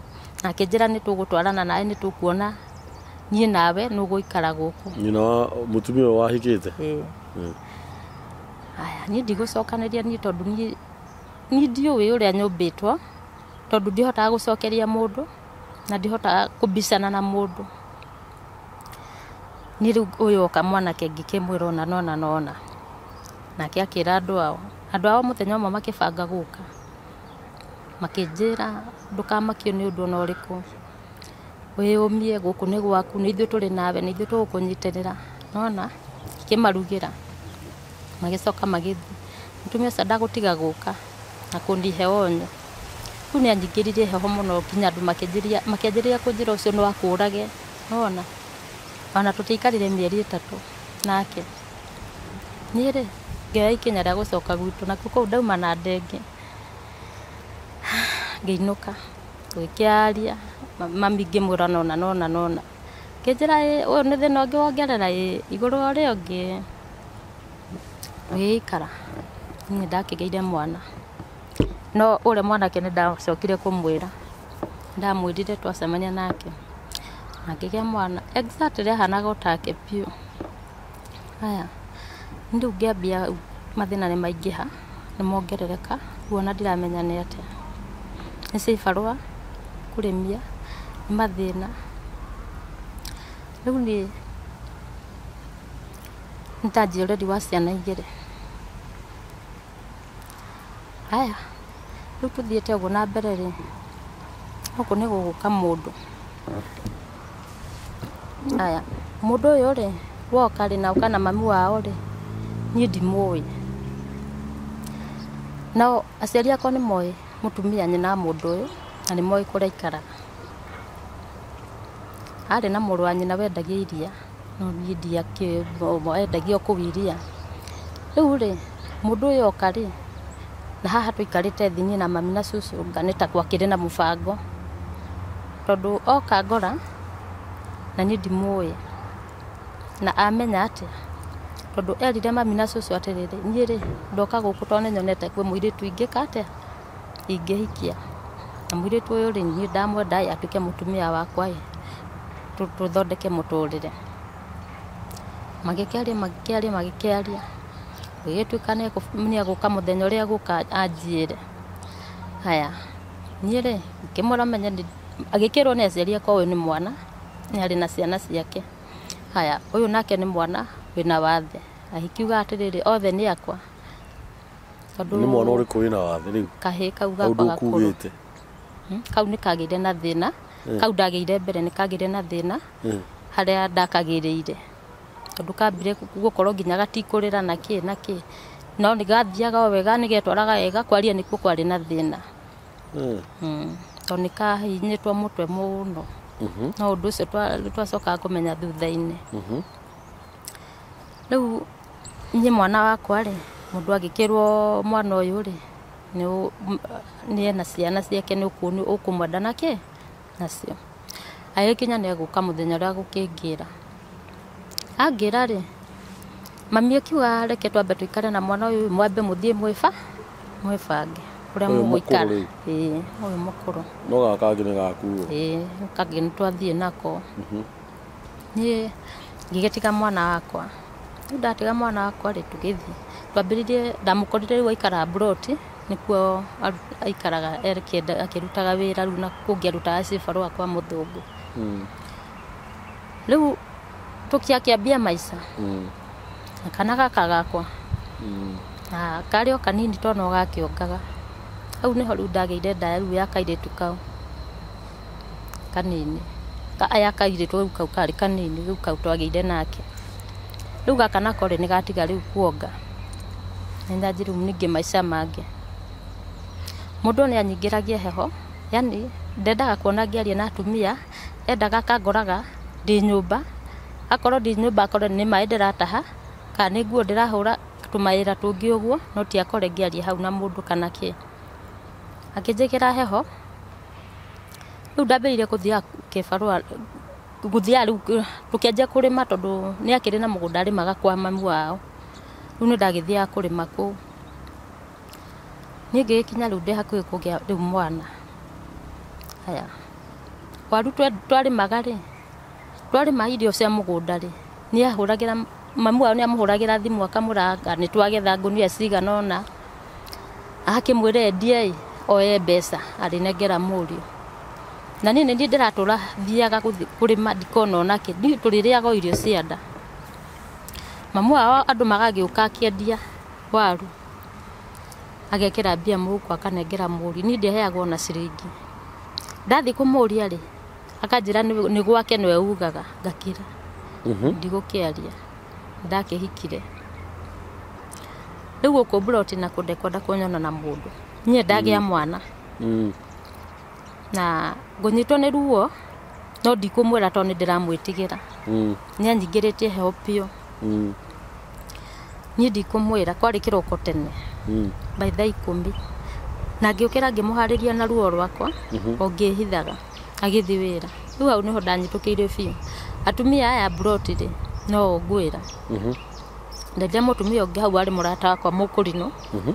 akinjira ni tugutwarana nawe ni tukuona niĩ nawe nä gå ikara gå kå nyina wa må tumia å wahikä te aya niä ndigå cokanä ria niä tondå niä ndiå ä å rä a nyå mbä ndihotaga gå cokeria na ndihotaga kå mbicana na mundu ndå nä rä u å yå oka mwanake ngĩkä mwä ra ona nona nona nake akä ra ao andå ao muthenya thenya å guka makinjira ndukamakio ni undu onoriku wiumie guku ni gwaku ni ithu turi nawe ni ithu tå nona kimarugira magicoka magithi magä coka magä guka na kå ndihe onyo rä u nä heho muno no nginya andå makä kunjira ucio ni wakurage nona ona tå mieri re nake nire rä ngä oya ikinya rä a gå coka gwitå ndauma na ndenge ngĩinũka ngĩkĩaria mami ngĩmwĩra nona nona nona ngĩnjĩra ũyũ nĩ thĩna ũngĩ wongerera ĩĩ igũrũ wa ũrĩa ũngĩ ũgĩikara niĩ ndakĩgĩire mwana no ũrĩa mwanake nĩ ndacokire kũmwĩra ndamwĩrire twacemania nake na ngĩgĩa mwana exactly ahanaga otake biũ haya rĩu ngĩambia mathĩna nĩ ha nĩ mongerereka rĩu ona ndiramenya nĩ atä nä cbaråa kå rä mia nä mathä na rä u nä ätanjäoreri wacianaigäre haya rä u tå thiä te å guo na mbererä åkå nä gå gå ka må ndå aya må ndå å yå rä wokarä na å kana mamu waorä nyindimåä nao aciari akwwo nä moä mutumia nyina mundu uyu na ni moi kũrĩa aikaraga arĩ na mũrũ wa nyina wendagia iria no ke mo endagia kũu iria riu ri mundu uyu oka ri na haha tũikarĩte thĩ niĩ na mami na susu nĩ ta kire na mufango tondu oka ngora na ni ndimũĩ na amenya atĩa tondũ erire mami na cucu atĩrĩrĩ niĩ rĩ ndoka gukutone nyonete kwe muiritu ingĩka atĩa ingä hikia na må irä tu yå ndamwenda atuä kemå tma wakwatå thondekeå t rä ra krigä tä ka ä agå ka må thenya å rä a gå ka anjä re haya niärä ämeraey agä kä rwo nä aciari akwa yå nä mwana nä arä na ciana ciake haya å yå nake nä mwana wä na wathe ahikiugaatä rä rä othe nä akwa åndåä mwana å r kåä nawathkahä kau gaaågakuk gäte hmm? kau nä kagä ire na thä eh. na kau ndagä ire mbere nä kagä re na thä na harä a ndakagä rä ire ondå kambire gå korwo nginya gatikå rä ra na kä nakä no nä gathiaga wega nä getwaraga wega kwaria nä ku kwarä na thä na eh. hmm. tond nä kahinyä two må twe må mhm. no no å ndå å cio twacokaga kå menya thutha-inä mhm. rä u nä mwana wakwarä må ndå angä kä rwo mwana å yårä nä ena ciana ciake å kå mwenda nakäya negå ka må thenya å räa gå kä ngä ra raaiiugareketwmbe tikare na mwaå yåmbemå thib k ä twathiä nak gä gä tiga mwana wakwaatiga waa wakwaä tå g thiä twambĩrĩirie ndamũkorire rĩu aikara mburoti nĩkuo aikaraga erkenda akĩrutaga wĩra rĩu na kũngĩ arutaga cibarũa kwa mũthũngũ hmm. rĩu tũkĩakĩambia maica hmm. kana gaka gakwa hmm. na karĩ o kanini twana gakĩongaga hau nĩho rĩu ndagĩire ndaya rĩu ya tu kau kanini ya kairĩtu rĩu kau karĩ kanini rĩu kau twagĩire nake rĩu gaka nako rĩ nĩgatiga rĩu kuonga nĩnyanjire rĩu ningĩ maica mangĩ mũndũ nĩ anyingĩragia heho yani ndendaga kuona ngĩaria na atumia endaga akangoraga ndĩ nyũmba akorwo ndĩ nyũmba akorwo nĩ maĩ ndĩrataha kana nĩ nguo ndĩrahũra tũmawĩra tũngĩ ũguo no ti akore ngĩaria hau na mũndũ kana kĩ akĩnjĩkĩra heho u rĩu ndambĩrĩirie gũthiaga kĩbarũa gũthiaga rĩu tũkĩanjia kũrĩma tondũ nĩ akĩrĩ na mũgũnda arĩmaga kwa mami wao r unändagä thiaga kå rä makunä atwar magatwar ma iriiam å ndnä am hå ragära thimakamå rananä twagetha nånaigana na akä mwä ra di oe mbeca arä nengera må ri na nin ni ndä ratå rathiaga kå rämaatå rä rä aga irio cianda mamu wao andå magagä akĩendia waru agekera mbia muhuko muri ni niĩ ndiaheagwo na ciringi ndathiĩ kũmũria rĩ akanjĩra nĩ gwake nĩwe ugaga ngakira mhm. ndigũkĩaria ndakĩhikire rĩu gũkũ mburoti na kũnde kwenda kũnyona na mũndũ niĩ ndagĩa mm. mwana mm. na ngũnyitwo nĩ ruo no ndikũmwĩra tondũ nĩ ndĩramwĩtigĩra mm. nĩ anyingĩrĩtie heo piũ Hmm. nindi kå mwä ra kwarä kä rwko tene hmm. baitha ikå mi na ngä å kä rangä må harä ria naruo rwakwa mhm. ongä ä hithaga agä thi wä ra rä u hau nä hondanyitå kä ire biå atumia aya mbrtirä no å ngwä ra rarirä mhm. a måtumia å ngä hau arä må rata wakwa må kå rinå mhm.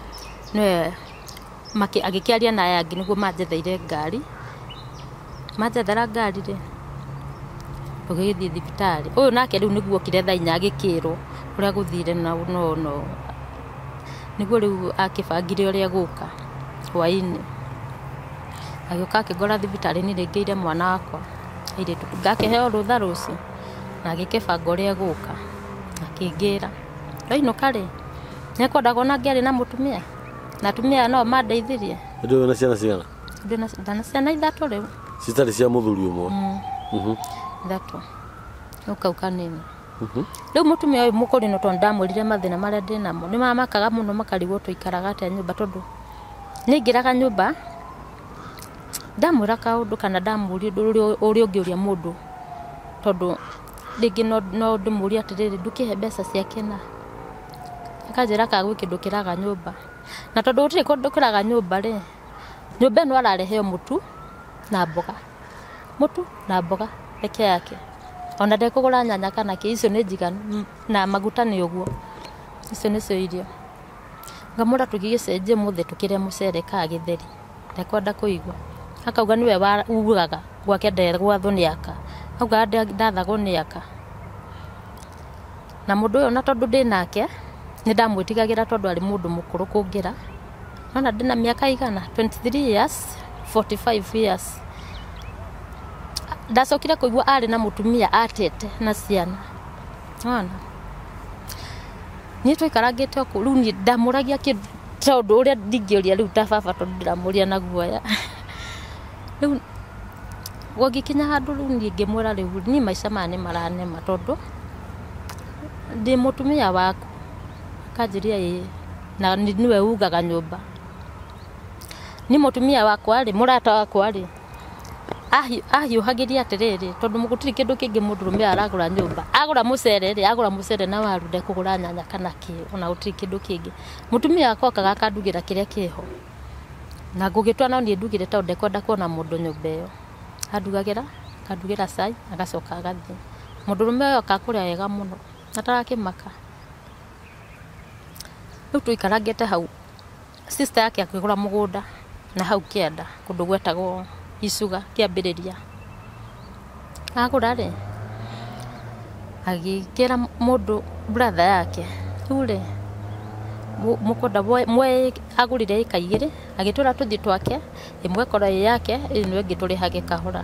n agä kä aria nayangi nä guo manjethaire ngari manjethara ngarirä tũgĩthiĩ thibitarĩ ũyũ nake rĩu nĩguo okire thaa inya agĩkĩrwo ũrĩa gũthire na nono nĩguo rĩu akĩbangire ũrĩa gũka hwainĩ agĩũka akĩngora thibitarĩ ni rĩngĩire mwana wakwa airĩtu ngakĩheo rutha rũciũ na agĩkĩbanga ũrĩa gũka akingira ndainũka rĩ nĩekwendagwo na ngĩarĩ na mutumia na tumia aya no mandeithirie ndũrĩ na ciana ciana cigana na ciana ithatu riu citarĩ cia muthuri mũthuri ũmwe mm. mhm ithatu ukauka nini rä u må tumia å yå må kå rä no tondå marä a ndä namo nä mamakaga må no makarigwo tå ikaraga atä a nyå mba tondå nä ingä raga nyå mba ndamwä ra kaå ndå kana ndamå ri å rä å ngä å ria må ndå tondå no mbeca ciake na na na mboga na mboga peke yake ona ndekugura nyanya kana ki icio ni njiganu mm, na maguta ni uguo icio nicio irio ngamura tugigicenjia muthe tukirĩa mucere ka githeri ndekwenda kuigua akauga niwe ugaga gwake ndegwathwo nä aka auga ndathagwo nä aka na mundu uyu na tondu ndi nake nä ndamwä tigagä ra tondå arä må ndå må kå rå kå ngä ra nona ndä na mä aka igana 23 years 45 years ndacokire kuigua ari na mutumia atete na ciana ona niä twaikarangäte kå rä u niä ndamå ta å ndå å rä a ndingä å ria rä u ta baba tondå ndä ramå ria na guoya rä u kinya handå rä u niä ngä mwä ra rä u ni maica maya nä maranema tondå ndä må tumia waku kanjä ria ä na nä we ugaga nyå mba nä må tumia wakwa rä må rata wakwa rä ahiuhagiria atiriri tondu gutiri kindu kingi mundu aragura nyumba agura mucere ri agura mucere na waru ndekugura nyanya kana ki ona gutiri kindu kingi mutumia akokaga akandugira kiria kiho na ngugitwa no nie ndugire tondu ndekwenda kuona mundu nyumba iyo andugagira kandugira cai agacoka agathii mundu rume uyo akakuria wega muno atarakimaka riu tuikarangite hau sister yake akigura mugunda na hau kienda kundu gwetagwo icuga kĩambĩrĩria agũra rĩ agĩkĩra mũndũ bratha yake rĩu rĩ mũkũnda mwe agũrire ĩka igĩrĩ agĩtũra tũthi twake ĩmwe koro ĩ yake inwe ĩngĩ hage kahora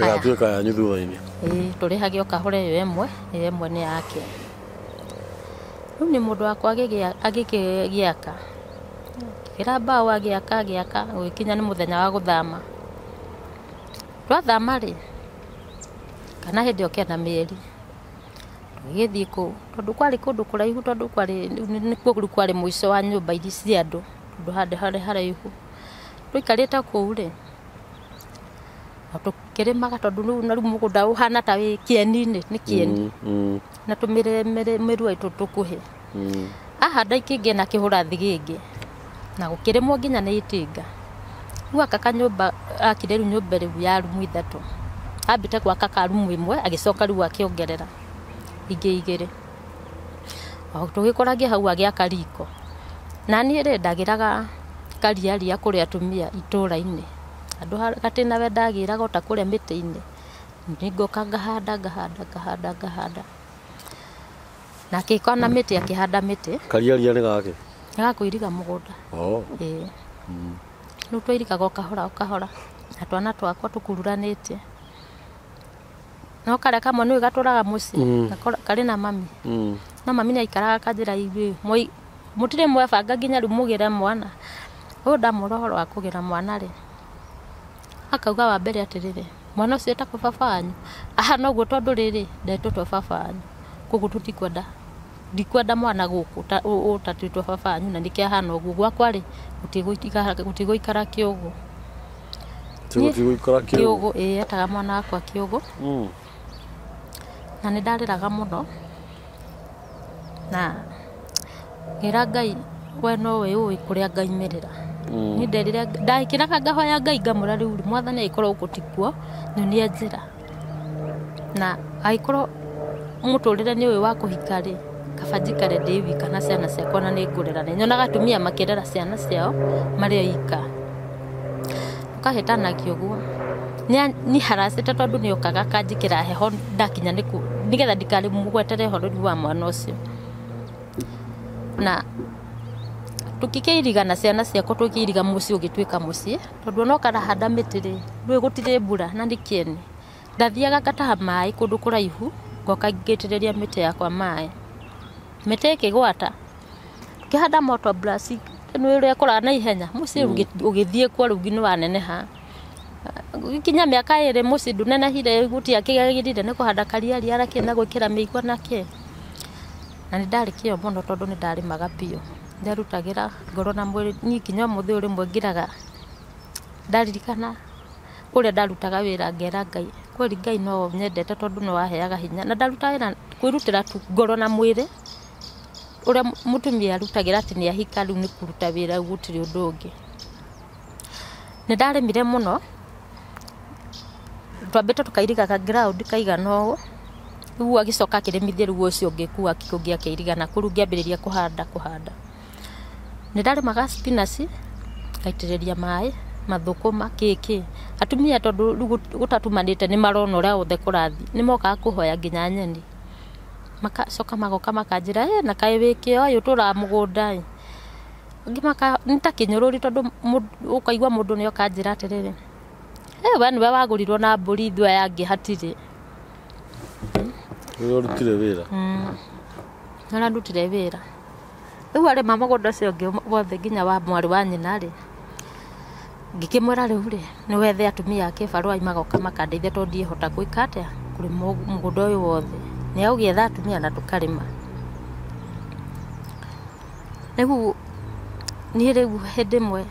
ĩgatuĩka yanyu thutha-inĩ ĩĩ tũrĩhage o kahora ĩyo ĩmwe ĩyo mwe nĩ yake rĩu nĩ mũndũ wakwa agĩgĩaka ĩra mbaũ agĩaka agĩaka gũgĩkinya nĩ mũthenya wa gũthama twathama rĩ kana hĩndĩ ĩyo kenda mĩeri tũgĩgĩthiĩ kũu tondũ kwarĩ kũndũ kũraihu tondũ kwarĩ nĩkuo rĩu kwarĩ mũico wa nyũmba iria cia andũ tondũ handũ harĩ haraihu tũikarĩte kũu rĩ na tũkĩrĩmaga tondũ rĩu mũgũnda ũhana ta wĩ kĩeni-inĩ nĩ kĩeni mm, mm. na tũmĩrua itũ tũkuhĩ mm. ahanda ikĩngĩ na kĩhũra thigĩngĩ na gukiremwo nginya ni itinga riu aka kanyumba akire riu nyumba riu ya rumu ithatu ambite gwaka ka rumu imwe agicoka riu akiongerera ingi igiri tugikoragia hau agiaka riko na niä rä ndagäraga karia ria kå rä atumia itå ra-inä andå we ndagä raga ta kå rä a mä tä-inä nä ngoka ngahanda ngahanda ngahanda ngahanda na akä kona mä tä akä handa mä tä karia nä gake gakå iriga må gå nda rä u twairigaga å kahora å kahora na twana twakwa tå kururanä tie no karä kamwe nä gatå raga må ciä mm. karä na mami mm. no mami nä aikaraga kanjä ra ithuä må tirä mwebanga nginya rä u må gä re mwana å yå ndamå ra å horo wa kå gä ra mwana rä akauga wa mbere atä rä rä mwana å cio etakwo baba wanyu aha noguo tondå rä rä ndetå baba wanyu koguo tå tikwenda ndikwenda mwana gå guku utatwitwo babanyu na nä kä ahana å guo gwakwa rä gåtigåikara kä å gå kä å gå ä etaga mwana wakwa kä å gå na nä ndarä raga må no na ngä ra ngai we no å ä kå rä a ngaimä rä ra hmm. nä nderire ndaikä raga ngahoya ngai ngamå ra rä u mwathani agä korwo gå tikuo nä nä enjä ra na agä korwo må tå rä re nä å ä wa kå hika rä kaba njikare ndĩ wika na ciana ciakwa na nĩ ngũrera nĩ nyonaga atumia makĩrera ciana ciao marĩ oika ũkahĩtanagia ũguo nĩ haracĩte tondũ nĩ okaga kanjĩkĩra heho ndakinya nĩ nĩgetha ndikarĩ horo ũhoreri wa mwana ũcio na iriga na ciana ciakwa tũkĩiriga mũciĩ ũgĩtuĩka mũciĩ tondũ ona ũkarahanda mĩtĩ rĩ ndũĩ gũtirĩ mbura na nĩ kĩene ndathiaga ngataha maaĩ kũndũ kũraihu ngoka ngĩitĩrĩria mĩtĩ yakwa maaĩ mete kigwata kihanda moto blasi nä rä ekå na ihenya musi ugithie kwa rugi ni wanene ha u nä waneneha kinya mä aka ä rä må ciä ndunenehire gå tiakä gerire nä kå handa kariariara kä na gwä kä na kä na nä ndarä kä yo må no tondå nä ndarä ngoro na mwiri ni kinya muthi uri å dali mwe ngä ndaririkana kå ndarutaga wä ngera ngai kuri ngai no nyendete tondå no waheaga hinya na ndarutaga wä tu ngoro na mwiri uria mutumia arutagira ati ni ahika riu ni kuruta wira gutiri undu ungi ni ndaremire muno twambite tukairiga ka ground kaigana ũũ rĩu agĩcoka akĩrĩmithia rĩu ũcio ũngĩkua kĩkũngi akĩirigana kũu rĩu ngĩambĩrĩria kũhanda kũhanda nĩ ndarĩmaga spinaci ngaitĩrĩria maĩ mathũkũma kĩkĩ atumia tondũ rĩu ni nĩ marona ũrĩa wothe kũrathi nĩ mokaga kũhoya nginya nyeni magacoka magoka makanjĩra ĩ na kaĩ wĩke ũyũ ũtũraga mũgũnda ĩ angĩ nĩ ta kĩnyũrũri tondũ ũkaigua mũndũ nĩ okanjĩra atĩrĩrĩ ĩ we nĩwe wagũrirwo na mbũri ithuĩ aya angĩ hatirĩ nĩwe ũrutire wĩra ũrĩa mm. ndutire wĩra rĩu arĩma mũgũnda ũcio ũngĩ wothe nginya wa mwarĩ wa nyina rĩ ngĩkĩmwĩra rĩu rĩ nĩ wethe atumia a kĩbarũa magoka makandeithia tondũ ndiĩhota gwĩka atĩa kũrĩma mũgũnda ũyũ wothe nä agågietha atumia na tå karä ma rä u ndä mwe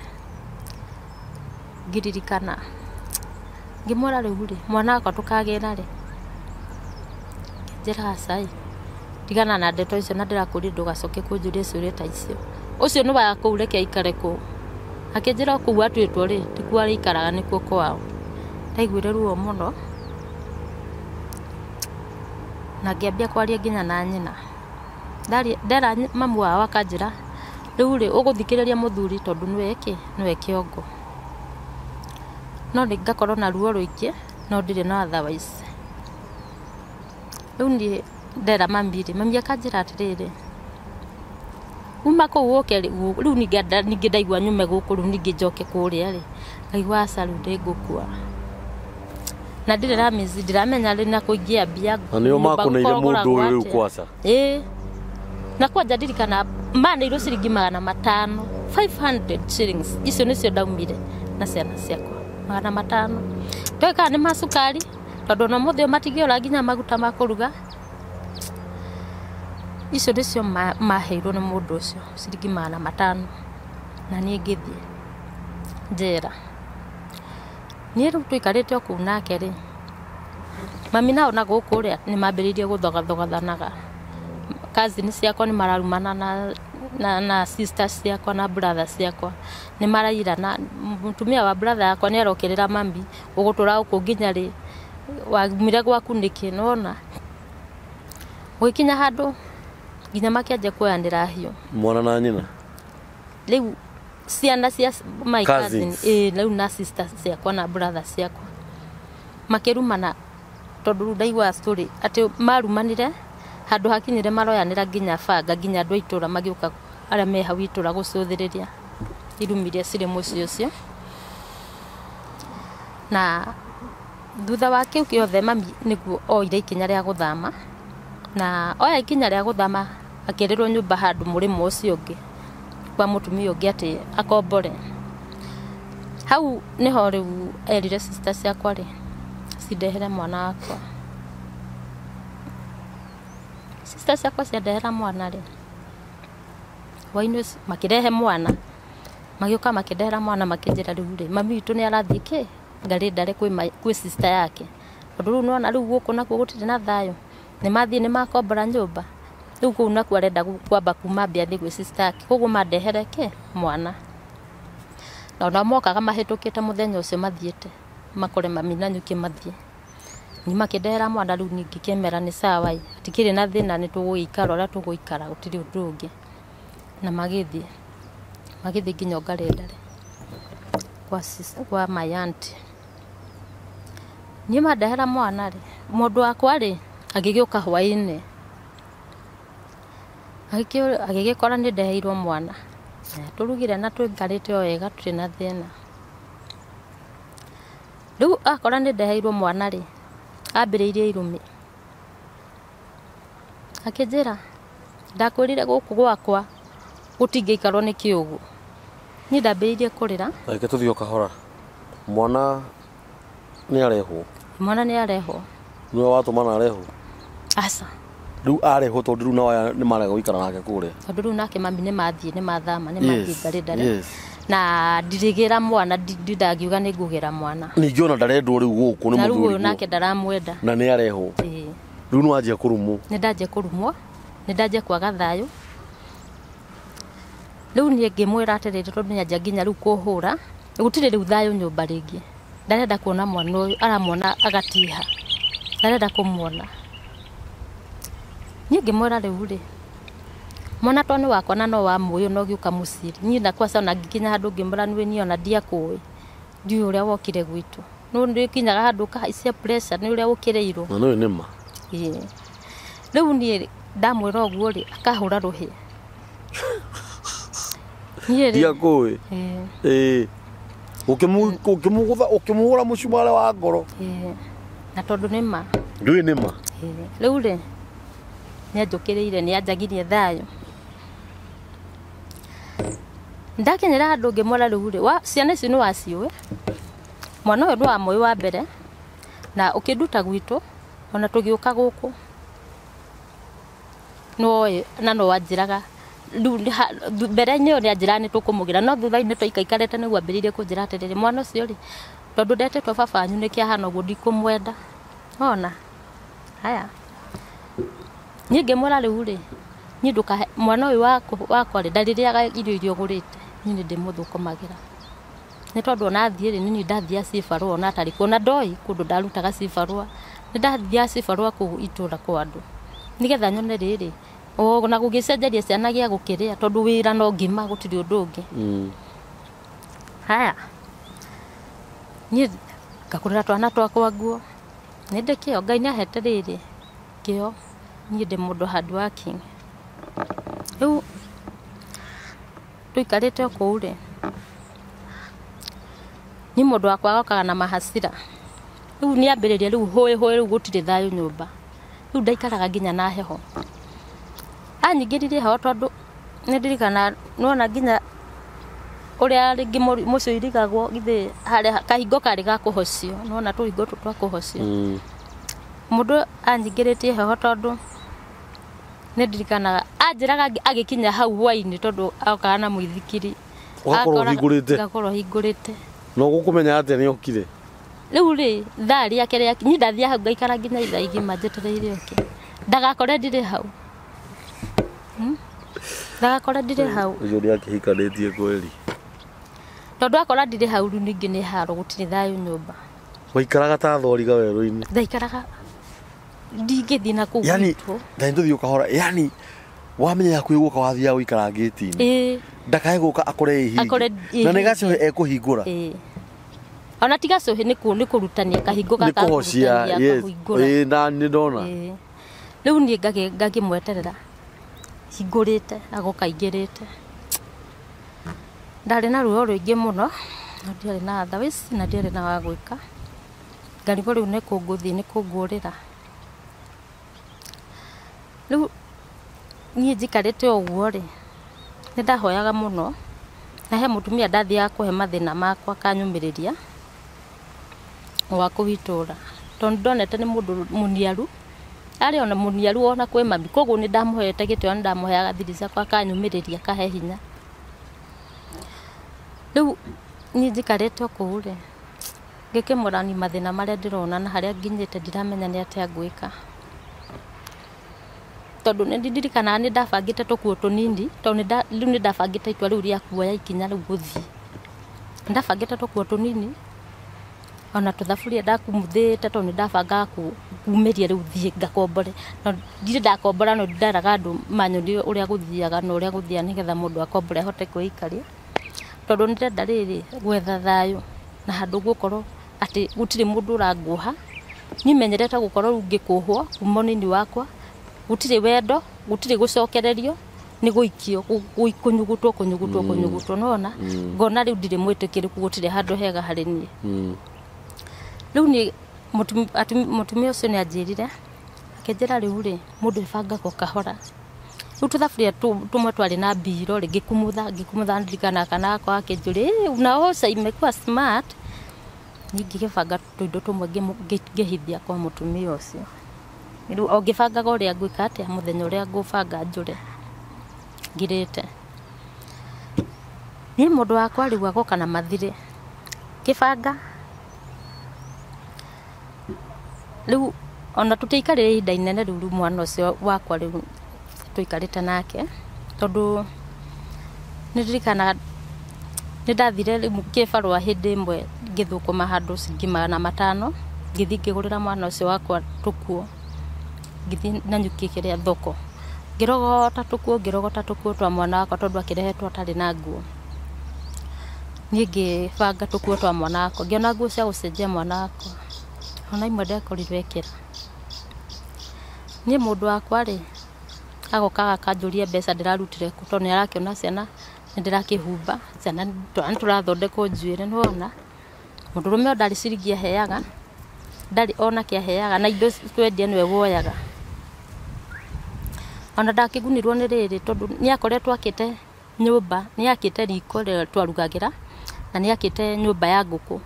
ngiririkana ngä mwara rä u mwana akwa tå kagä ra rä njä tigana na ndeto icio na ndä rakå ri ndå gacoke kå njå ria rä ta icio å cio nä wakå u reke aikare kå akä njä ra kå u atuä two rä tikuo arä ikaraga nä kuo kwao ndaiguä re ruo må no na ngiambia kwaria nginya na nyina ndera mamu wao riu ri rĩ muthuri tondu ni weki ni weki ngo no nĩ ngakorwo na ruo ruike no ndire na otherwise riu ndi ndera mami rĩ mami akanjĩra atĩrĩrĩ uma kũu ũke rĩu ningĩ ndaigua nyume gũkũ rĩu ningĩ njoke kũrĩa rĩ ngaigua aca ndi ngukua na ndirä ramici ndiramenya rä na kå ingä ambia nä o makoneire må ndå å yå rä u kwaca ä na kwanja ndirikana maneirwo ciringi magana matano 500 shillings icio ndaumire na ciana ciakwa magana matano ndoä kana nä macukari tondå ona må thä å matigä ora nginya maguta ma ruga icio nicio maheirwo nä må ndå å cio ciringi magana matano na niä ngä thiä njera niä rä u twaikarä te o kå u nake rä mami nao na gå kå rä a nä mambä rä irie gå thogathogathanaga kazini ciakwa nä mararumana na, na, na sisters ciakwa na brother ciakwa nä maraira na mutumia wa brother yakwa nä arokä rä ra mambi å gå tå ra å kå nginya rä wamire gwaku nä kä nona gwä kinya handå nginya makä anjia kuoyanä ra hiå mwana na nyina rä ciana cia my cousin eh na una sister ciakwa na brother ciakwa makirumana tondå rä u ndaigua story ati marumanire handå hakinyä re maroyanä ra nginya banga nginya andå a itå ra magä ũka arĩa me hau itå ra gå cåthä rä ria irumi iria cirä må ciä å cio na thutha wa kä u kä othe mami nä guo oire ikinya rä a gå thama na oya ikinya rä a gå thama akä rä rwo nyå mba handå må rä ma kwa mutumia ungi ati akombore hau niho riu erire sister ciakwa ri cindehere mwana wakwa sister ciakwa ciandehera mwana ri wainu makirehe mwana magiuka makindehera mwana makinjira riu ri mami witu ni arathii ki ngari ndare kwä sister yake tondå rä u nona rä u gå kå nakuo gå tirä na thayå nä makombora nyå mba riu kuu nakuo arenda kwamba kuma mbiathi gwä sistaki koguo mandehereke mwana na ona mokaga mahätåkite må thenya å cio mathiäte makore mami na nyukä mathiä nimakindehera mwana riu ngikemera ni sawa atikirä na thä na nä tå gå ikara å rä a tå gå ikara gå tirä å ndå å ngä na magä thiä magä thiä nginya å ngarendare kwa, kwa mayanti niä mandehera mwana rä må ndå wakwa rä agä gä å ka hwainä kora nä ndeheirwo mwana rugire na twĩngarĩte o wega tũtirĩ na rä u akora nä ndeheirwo mwana rä irie irumi akĩnjĩra gå kå gwakwa gũtingĩikarwo nĩ kĩũgu niĩ ndambĩrĩirie kũrĩra reke tũthiĩ o kahora mwana nä arehwo mwana nä arehwo nĩwe watũmana arehwo aca u arehwo tondu riu nao ni marega guikara nake kuria tondu riu nake mami ni mathie ni mathama ni mathingari ndare na ndirigira mwana ndangiuga ni ngugira mwana ningi ona ndarendwo rä u gå muthuri na riu nake ndaramwenda na nä arehwo riu ni wanjia kurumwo ni ndanjia kurumwo ni ndanjia kwaga thayo riu ni ngimwira atiriri tondu nyanjia nginya riu kuhura gutiri riu thayo nyumba ringi ndarenda kuona mwana uyu aramwona agatiha ndarenda kumuona niä ngä mwera rä u rä mwana to nä wakwa na no wa må yå na å gä å ka må ciri niä nakwaca ona handå ngä nä ona ndiakå ä ndiå å rä a wokire no nä kinyaga handå kahaicia nä å rä a gå kä rä irwo nä ma rä u niä ndamwä ra å guo rä akahå ra rå hä ndiakå ä å kä må gå tha å kä må hå ra må cumarä wa ngoro na tondå nä ma ndå ä nä ma rä u rä nä anjå kä rä ire nä anjagirie thayå ndakinyä andå ngä mora rä u ciana icio nä mwana å yå nä wa mbere na å kä nduta gwitå ona tå gä å ka gå kå na no anjäraga mbere-inä ä yo nä anjäraga nä tå kå må gä ra no thutha twaikaikarete rä mwana å cio rä tondå ndetĩtwo babanyu nä kä ahana ndikå mwenda ona haya niä ngä mwä ra rä u rä niä ndå kahe mwana å yå wakwa rä ndarä rä aga irio iria å gå rä te niä nä ndä må thå kå magä ra nä tondå ona thiä rä nä niä ndathia cibarå ona tarä kuo na ndoä kå ndå ndarutaga cibarå a nä ndathia cibarå a kå itå ra kwa andå nä getha nyone rä rä na gå gä cenjeria ciana gä a gå kä rä a tondå wä ra no ngima gå tirä å ndå å ngä mm. haya niä ngakå rä ra twana twakwa nguo nä ndä kä o ngai nä ahete rä rä kä o niä ndä må ndå hard working rä u tå ikarä te å kå u rä nä må ndå wakwa agokaga na mahacira rä u nä ambä rä ria rä u hå ä hå ä rä u gå tirä thayå nyå mba rä u ndaikaraga nginya na heho anyingä rire heho tondå nä ndirikana nona nginya å rä a rä ngä må cio irigagwo githä harä kahingo karä ga kå hocio nona tå hingo tå twa kå hocio må mm. ndå anyingä rä tie heho tondå nä ndirikanaga anjäraga agä kinya hau hwainä tondå okaga na må ithikiri ngakorwo hingå rä te na gå kå menya atä nä okire rä u rä thaa rä ake rä ndathia hau ngaikara nginya ithaa igima njä oke ndagakore ndirä hau hmm? ndagakore ndirä hau å rä akä kweri tondå akora ndirä hau rä u ningä nä haro gå tirä thayå nyå mba waikaraga ta thoriga werå-inä ndaikaraga ndingĩthiĩ na kũu yani ngai ndũthiĩ ukahora yani wamenya yaku ĩgũka wathiaga ũikara ngĩti-inĩ ndakae gũka akore ĩhingi na nĩ gacũhĩ ekũhingũra ona ti gacũhĩ nĩ kũrutania kahingo gakakũhocia na nĩ ndona rĩu niĩ ngakĩmweterera hingũrĩte agoka aingĩrĩte ndarĩ na ruo rũingĩ mũno na ndiarĩ na otherwise na ndiarĩ na wa gwĩka ngarigwo rĩu nĩ kũngũthiĩ nĩ kũngũrĩra rä u niä njikarä te å guorä nä ndahoyaga må no nahe må tumia ndathiaga kå he mathäna makwa akanyå mä rä ria wa kå hit raondndonete månruarä aamå ruona kwä a koguo nä ndamå hteä am heay riänjikarä te kå ugä kä mrani mathäna marä a ndä raa harä ay te ndirameyanä ateangwäka tondu ndirikanaga nä ndabangä tukuo tå nini tondå rä u nä ndabangä te itua rä u rä ikinya riu guthi ndabangite thiä tunini ona tå thaburia ndakumũthä te tondå nä ndabangaga kumä ria rä u thiä ngakombore ndakombora no ndaraga andå manyoni å rä a gå thiaga na å rä a gå thiaga nä getha mundu akombore hote kwä ikaria tondå nä ndenda gwetha thayo na handu gukoro ati atä mundu tirä må ndå å ranguoha niä menyerete wakwa gutire wendo gutire gucokererio ni guikio gå kunyugutwo mm. kunyugutwo nona mm. ngona rä ndire mwitikire ku gutire handu hega hari ni mm. rä ni nä mutumia ucio nianjirire akinjira riu ri mundu ko kahora riu tuthaburia tumwe twari na biro ri ngikumutha ngikumutha ndirikana kana akwa akinjuri unaoca imekuwa smart ningigibanga tuindo tumwe ngihithia kwa mutumia ucio rä u o ngä bangaga å rä a ngwĩka atä må thenya å rä a ngåbanga njå ngirä te niä må ndå wakwa rä u agoka na mathirä ona tå tiaikarä rä ihinda inene rä u mwana å cio wakwa rä u tå ikarä te nake tondå nä ndirikana nä ndathire ngä barwa hä ndä ä mwe ngä thå kå handå ciringi magana matano ngä thiä gå rä ra mwana å cio wakwa tå kuo ngĩthiĩ na nyuki ĩkĩrĩa thoko ngĩrogota tũkuo ngĩrogota tũkuo twa mwana wakwa tondũ akĩrehetwo atarĩ na nguo niĩ ngĩbanga tũkuo twa mwana wakwa ngĩona nguo cia gũcenjia mwana wakwa ona imwe ndekorirwo ekĩra niĩ mũndũ wakwa rĩ agokaga akanjũria mbeca ndĩrarutire kũ tondũ nĩ arakĩona ciana nĩ ndĩrakĩhumba ciana nĩ tũrathondekwo njuĩrĩ nĩ wona mũndũrũme ũyũ ndarĩ ciringi aheaga ndarĩ ona kĩ aheaga na indo kwendia nĩwe woyaga ona ndakigunirwo nä rä rä tondå nä akoretwo akä te nyå nä akä te riko rä twarugagä ra na ni akä te ya ngå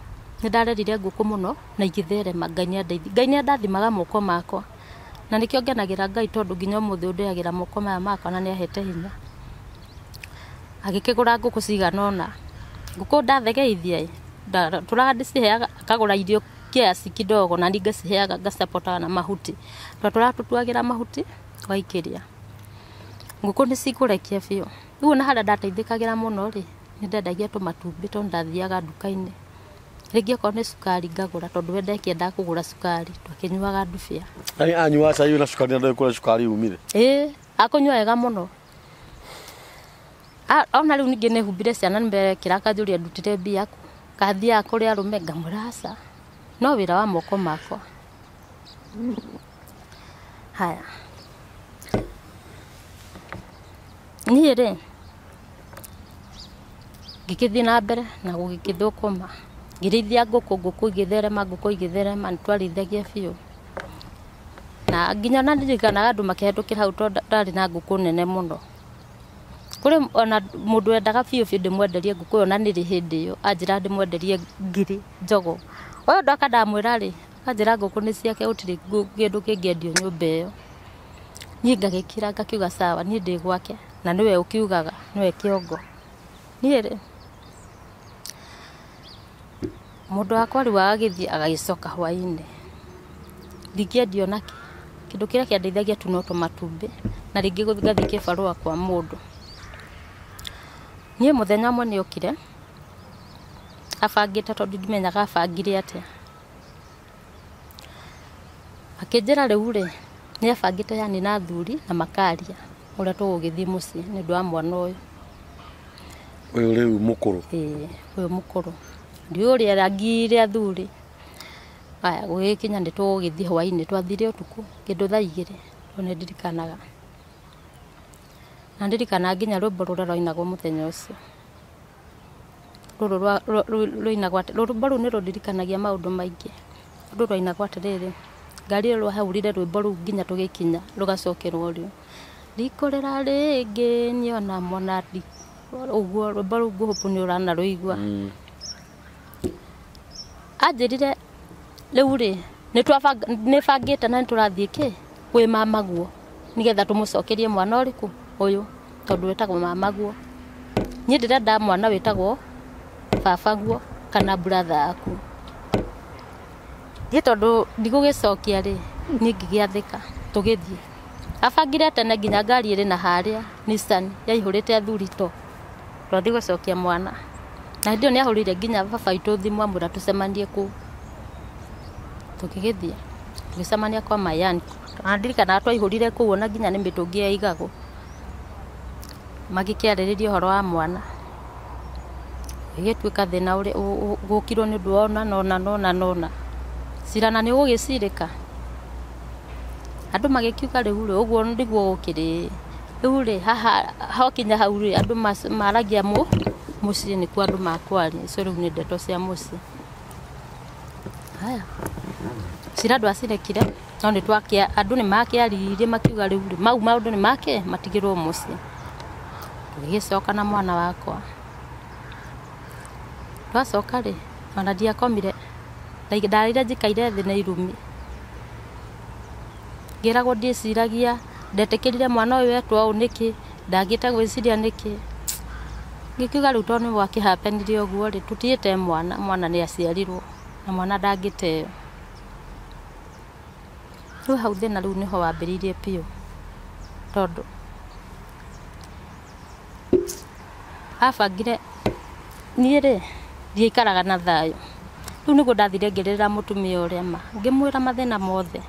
ni ndarerire ngå kå må no na igätherema ngai nä andeithi ngai nä andathimaga moko makwa na nä kä ongenagä ra ngai tondå nginya må thä å ndäagä moko maya makwa na ni ahete hinya agä kä gå ra ngå kå cigana ona ngå kå ndathegeithia tå raga ndä ciheaga akagå ra irio kiasi kidogo na ni ningaciheaga ngacapotaga na mahuti tondå tå ratå tuagä mahuti waikiria ngå nä cikårekia biå rä u na harä a ndateithäkagä ra må no ndendagia tå matumbä tondå ndathiaga nduka-inä rä ngä akorwo nä cukari ngagå ra tondå we ndekienda kå gå ra cukari twakä nyuaga ndubia anyua na cukari na kå ra umire ä akå nyua wega må no ona rä u ningä nä humbire ciana nä mbekä ra kanjå ria ndutire mbiaku kathiaga kå rä arå me ngamå raca no wä ra wa moko makwa haya niä rä ngä gä na mbere na gå gä thå kå ma ngä rä ithia ngå kå ngå kå igä therema ngå kå igä therema nä na nginya na ndirikanaga andå makĩhetå kä ra hau na ngå kå nene må no kå ona må ndå wendaga biå biå ndä mwenderie ngå kå ä yo na nä rä hä ndä ä yo anjä ra ndä mwenderie ngiri njogo å yå ndaka ndamwä ra rä akanjä ra ngå kå nä ciake gå tirä kä ndå kä ngä endio nyå mba ä yo niä ngagä kä ra ngakiuga sawa niä ndä gwake na niwe ukiugaga niwe kiongo niä mundu wakwa riu agagithie agagicoka hwainä ndingäendio na kä ndå kä rä a kä andeithagia tu no matumbä na rä ngä ngathiä barå kwa må ndå niä må thenya mwe nä okire abangä te tondå ndimenyaga abangire atä akä njä ra rä u rä nä abangä te yani na thuri na makaria uria tugugithii muci ni ndu wa mwana uyu uyu riu mukuru ii uyu mukuru ndi uria rangire athuri aya gugikinya ni tugugithii hwaini twathire utuku kindu thaa igiri ni ndirikanaga na ndirikanaga nginya rwimbo ruria rwainagwo muthenya ucio ruru rwainagwo rwimbo ruu ni rundirikanagia maundu maingi ruru rwainagwo atiriri ngari iyo rwahaurire rwimbo ruu nginya tugikinya rugacokerwo riu ndikurira ringi niona mona ndi uguo rwimbo ruu nguhupu ni urana rwigua mm. anjirire riu ri ni bangite na ni turathii ki kwi mamaguo nigetha tumucokerie mwana uriku uyu tondu witagwo mamaguo niĩ ndĩrenda mwana wĩtagwo babaguo kana buratha aku thiĩ tondu ndigugicokia ri niĩ ngĩgĩathĩka tũgĩthiĩ abangire tene nginya ngari ĩrĩ na harĩa Nissan yaihũrĩte athuri to rwathi gũcokia mwana na hĩndĩ ĩyo nĩ ahũrĩire nginya baba itũ thimũ amũra tũcemanie kũu tũkĩgĩthiĩ tũgĩcemania kwa Mayani ndirikanaga twaihũrire kũu ona nginya nĩ mĩtũngi yaigagwo magĩkĩarĩrĩria ũhoro wa mwana ĩgĩtuĩka thĩna ũrĩa gũkirwo nĩ ũndũ wa ũna nona nona nona cira na nĩ ũgũgĩcirĩka andå magäkiuga rä u rä å guo nä guo gå kä rä rä u rä haha hokinya hau rä andå maragia må må ciä nä kuo andå makwarä cio rä u nä ndeto cia må ciä haya cira andå acirekire no nä twakä andå nä makäaririe makiuga rä u rä mau maå ndå nä make matigä rwo må ciä ngä coka na mwana wakwa twacoka rä ona ndiakomire ndarä ire njä kaire thä na irumi ngiragwo ndiciragia ndetĩkĩrire mwana ũyũ wetwo ũũ nĩkĩ ndangĩte gwĩciria nĩkĩ ngĩkiuga rĩu tondũ nĩ gwakĩhapenire ũguo rĩ tũtiĩte mwana mwana nĩ aciarirwo na mwana ndangĩteo rĩu hau thĩna rĩu nĩho wambĩrĩirie biũ tondũ abangire niĩ rĩ ndiaikaraga na thayũ rĩu nĩguo ndathire ngĩrĩrĩra mũtumia ũrĩa ma ngĩmwĩra mathĩna mothe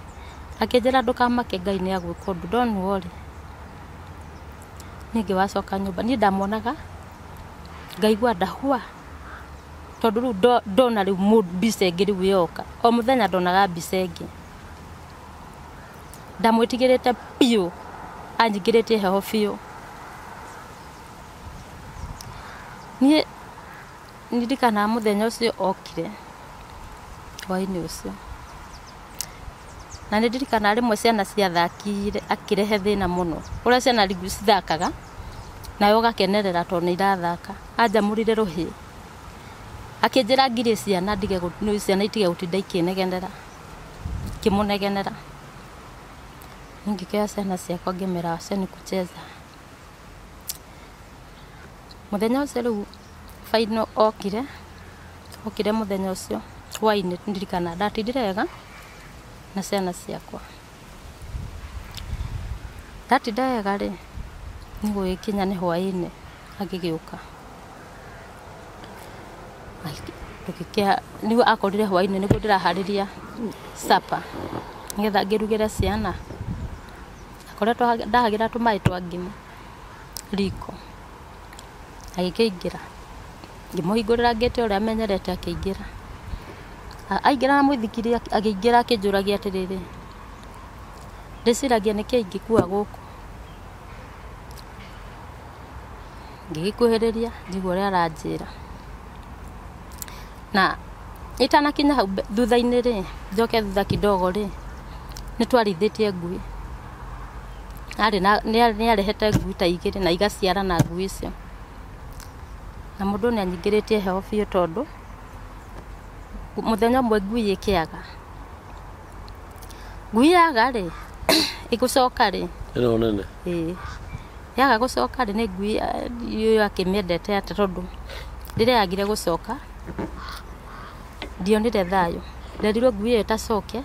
akinjĩra ndũkamake Ngai nĩ agwĩka ũndũ don't worry niĩ ngĩwacoka nyumba ni ndamonaga ngaigua ndahua tondũ rĩu ndona rĩu mbica ĩngĩ rĩu yoka o mũthenya ndonaga mbica ĩngĩ ndamwĩtigĩrĩte biũ anyingĩrĩtie heho biũ niĩ ndirikanaga muthenya ucio okire hwaĩ-inĩ ũcio na nä ndirikana rä mwe ciana ciathaakä rehe thä na må no å rä a ciana cithakaga nayo å gakenerera tondåna irathaka anjamå rire rå hä akä njä ra gir aitigegå tinda å ukire må thenya å cio ndirikana ndatdirega na ciana ciakwa ndati ndaega rĩ nĩ gwĩkinya nĩ hwaĩ-inĩ agĩgĩũka nĩguo akorire hwaĩ-inĩ nĩguo ndĩraharĩria supper nĩgetha ngĩrugĩre ciana akoretwo ndahagĩra tũmaĩ twa ngima riko agĩkĩingĩra ngĩmũhingũrĩra ngĩte ũrĩa menyerete akĩingĩra aingĩra na mũithikiri agĩingĩra akĩnjũragia atĩrĩrĩ ndĩciragia nĩkĩ ingĩkua gũkũ ngĩgĩkuhĩrĩria njigua ũrĩa aranjĩra na itanakinya hau thutha-inĩ rĩ njoke thutha kidogo rĩ nĩ twarithĩtie ngui arĩ nĩ arehete ngui ta igĩrĩ na igaciarana ngui icio na mũndũ nĩ anyingĩrĩtie heo biũ tondũ muthenya mwe ngui ikiaga ngui yaga ri igucoka ri ino nene ii yaga gucoka ri ni ngui yuyu akimiendete ati tondu riria yagire gucoka ndionire thayo nderirwo ngui iyo itacoke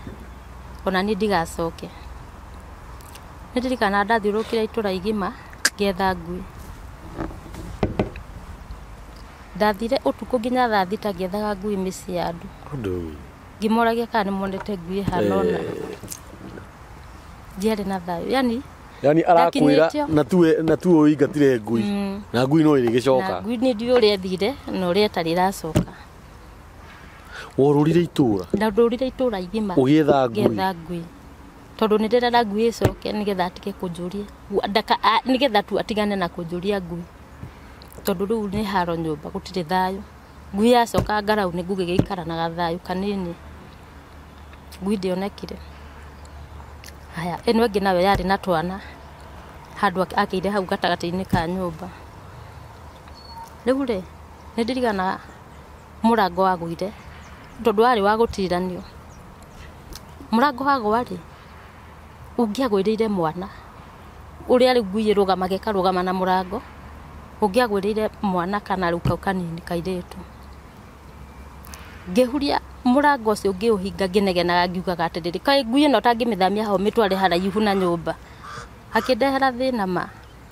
ona ni ndigacoke ndirikana ndathiurukire itura igima ngetha ngui ndathire ũtukũ nginya thaa thita ngĩethaga ngui mĩciĩ ya andũ ngĩmoragia kana nĩ monete ngui hanona eh. ndiarĩ na thayũ yani yani arakwĩra na tu na ũĩ ingatire ngui mm. na ngui no iri ĩrĩgĩcoka ngui nĩ ndiũĩ ũrĩa ĩthire na ũrĩa ĩtarĩ ĩracoka worũrire itũra ndarũrire itũra igima ũgĩetha ngui tondũ nĩ ndĩrenda ngui ĩcoke nĩgetha atige kũnjũria nĩgetha tu atigane na kũnjũria ngui tondu riu ni haro nyumba gutire thayu ngui yacoka ngarau ni ngugi na gathayu kanini ngui onekire haya enwe ĩngĩ nayo yari na twana handũ akĩire hau gatagatĩ-inĩ ka nyumba rĩu rĩ nĩ ndiriganaga mũrango wagũire tondũ warĩ wa gũtiranio mũrango wagwa rĩ ungiagwirire mwana ũrĩa rĩu ngui ĩrũgamaga ĩkarũgama na mũrango ungiagwirire mwana kana riu kau kanini kairitu ngihuria murango ucio ngiuhinga nginegenaga ngiugaga atiriri kai ngui ino tangimithambia hau mitware haraihu na nyumba akindehera thina ma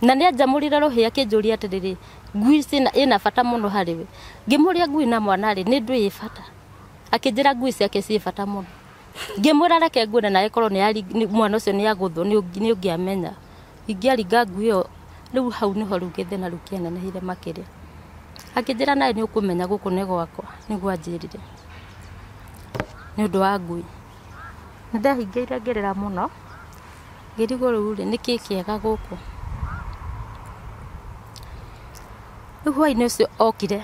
na nä anjamå rũhĩ akĩnjũria atĩrĩrĩ ngui ĩna bata mũno harĩ we ngĩmũria ngui na mwana rĩ nĩ ndũĩ bata akĩnjĩra ngui ciake ciĩ bata mũno ngĩmwĩra reke nguone nawe korwo mwana ũcio ni agũthwo nĩ ũngĩamenya ingĩaringa ngui ĩyo riu hau niho riu githina riu kianenehire makiria akinjira nawe ni ukumenya guku ni gwakwa ni anjirire ni undu wa ngui ni ndehingeire ngirira muno ngirigwo riu ri ni kii kiega guku riu hwaini ucio okire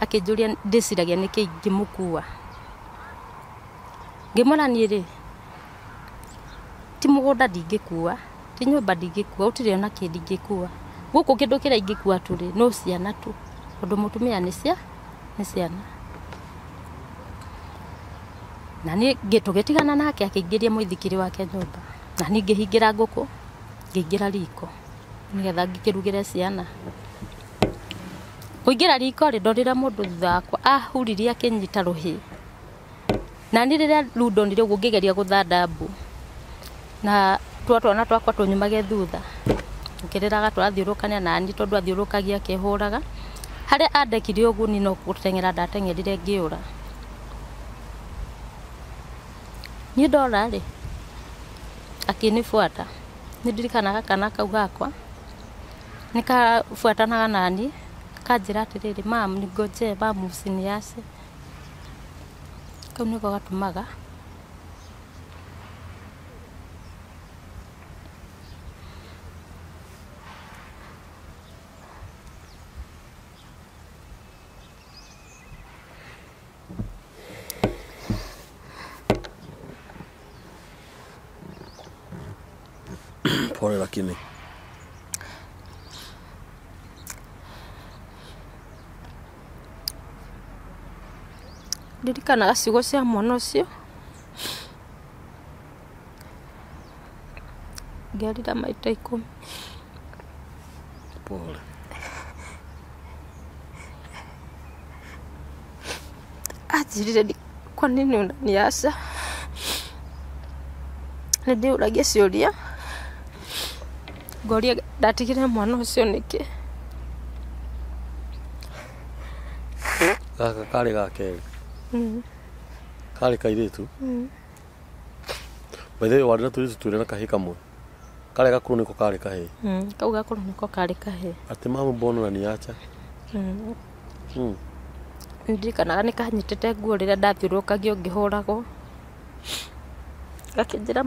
akinjuria ndiciragia ni kii ngimukua ngimwira niä rä ti må gå nda ndingä kua ti nyumba ndingikua gutire ona ki ndingikua guku kindu kiria ingikua tu ri no ciana tu tondu mutumia ni cia ni ciana na ni tugitigana nake akiingiria muithikiri wake nyumba na ni ngihingira nguku ngiingira riko nigetha ngikirugire ciana kuingira riko ri ndonire mundu thutha wakwa ahuririe akinyita ruhi na ni riria riu ndonire uguo ngigeria guthanda mbu na twatwana twakwa tũnyumage thutha rå twathiũrũkania nani hå raga harä a andekire ũguni no gũteng'era ndateng'erire ngĩũra niĩ ndora nä akĩnibuata nä ndirikanaga kana kau gakwa nä kabuatanaga nani kanjĩra atĩrĩrĩ mam nigonjee mam usiniache kau nĩko maga mawe, lakini ndirikanaga ciugo cia mwana ucio ngĩarira maita ikũmi pole anjĩrire kwa nini unaniaca nĩndĩũragia ciũria ngoria ndatigire mwana ucio niki gaka kari ga kerä mm. karä kairä tu maithe mm. å warä na tå tu na kahä kamwe kari gakå niko nä ko karä kahä mm. kau gakå niko nä kahi ati kahä atä na niacha nä ndirikanaga nä kanyitä te nguo rä rä a ndathiå rå kagio ngä hå ragwo gakä njä ra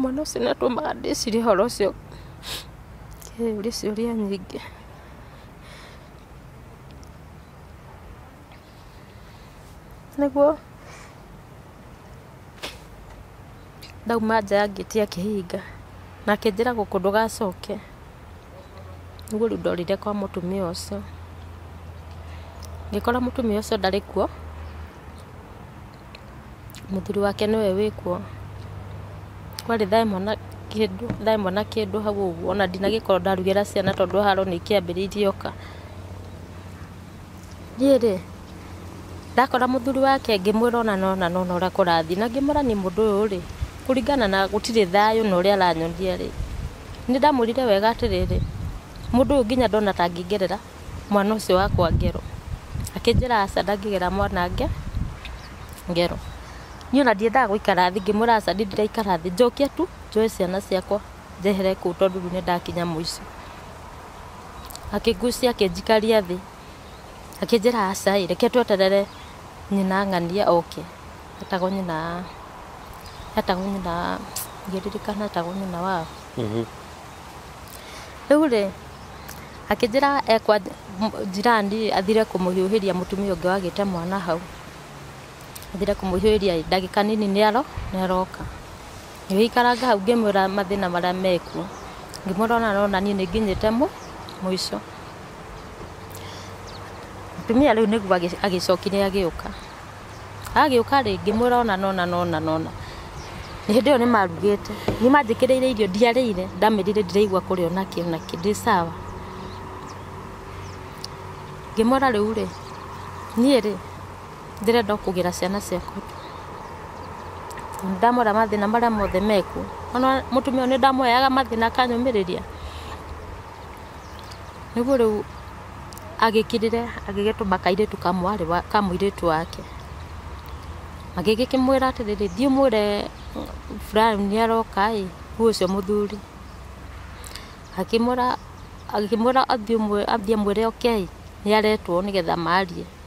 mwana ũcio nĩ atũmaga ndĩcirie ũhoro ũcio kĩũria ciũria nyingĩ nĩguo ndauma nja yangĩtia ngĩti akĩhinga na akĩnjĩra gũkũ ndũgacoke nĩguo rĩu ndorire kwa mũtumia ũcio ngĩkora mũtumia ũcio ndarĩ kuo mũthuri wake nĩwe wĩ kuo kwarĩ thaa ĩmwe na kĩndũ thaa ĩmwe na ona hau ũguo ona ndinagĩkorwo ndarugĩra ciana tondũ haro nĩ ikĩambĩrĩirie oka niĩ rĩ ndakora mũthuri wake ngĩmwĩra ona nona nona ũrĩa kũrathiĩ na ngĩmwĩra nĩ mũndũ ũyũ rĩ kũringana na gũtirĩ thayũ na ũrĩa aranyonia rĩ nĩ ndamwĩrire wega atĩrĩrĩ mũndũ ũyũ nginya ndona ta ngĩgerera mwana ũcio wakwa ngero akĩnjĩra aca ndangĩgera mwanange ngero niĩ ona ndiendaga gũikara thĩ ngĩmwĩra aca ndĩ ndĩraikara thĩ njokia tu njoe ciana ciakwa njehere kũu tondũ rĩu nĩ ndakinya mũico akĩngucia akĩnjikaria thĩ akĩnjĩra aca ĩ reke tweterere nyina ng'ania oke etagwo nyina etagwo nyina ngĩririkana etagwo nyina wao mm-hmm. rĩu rĩ akĩnjĩra ekwa njirani athire kũmũhiũhĩria mũtumia ũngĩ wagĩte mwana hau thire kumuhiria ndagika nini nialo neroka ngiikaranga hau ngimwira mathina maria mekuo ngimwira ona nona nie ninginyite mu muico mutumia riu niguo agicokire agiuka agiuka ri ngimwira ona nona nona nona ni hä ndä ä yo nä marugä irio ndiarire ndamirire ndamä rire ndiraigua kå ona ki onakä ndä sawa ngä mwera ri nie ri ndirenda kugira ciana ciaku ndamora mathina maria mothe meku ona mutumia ni ndamoyaga mathina akanyumiriria niguo riu agikirire agigituma kairitu ka muiritu wake magigikimwira atiriri thiĩ mwĩre fulani nĩ aroka ĩ rĩu ũcio mũthuri akĩmwĩra athiĩ mwĩre oke ĩ nĩ aretwo nĩgetha maarie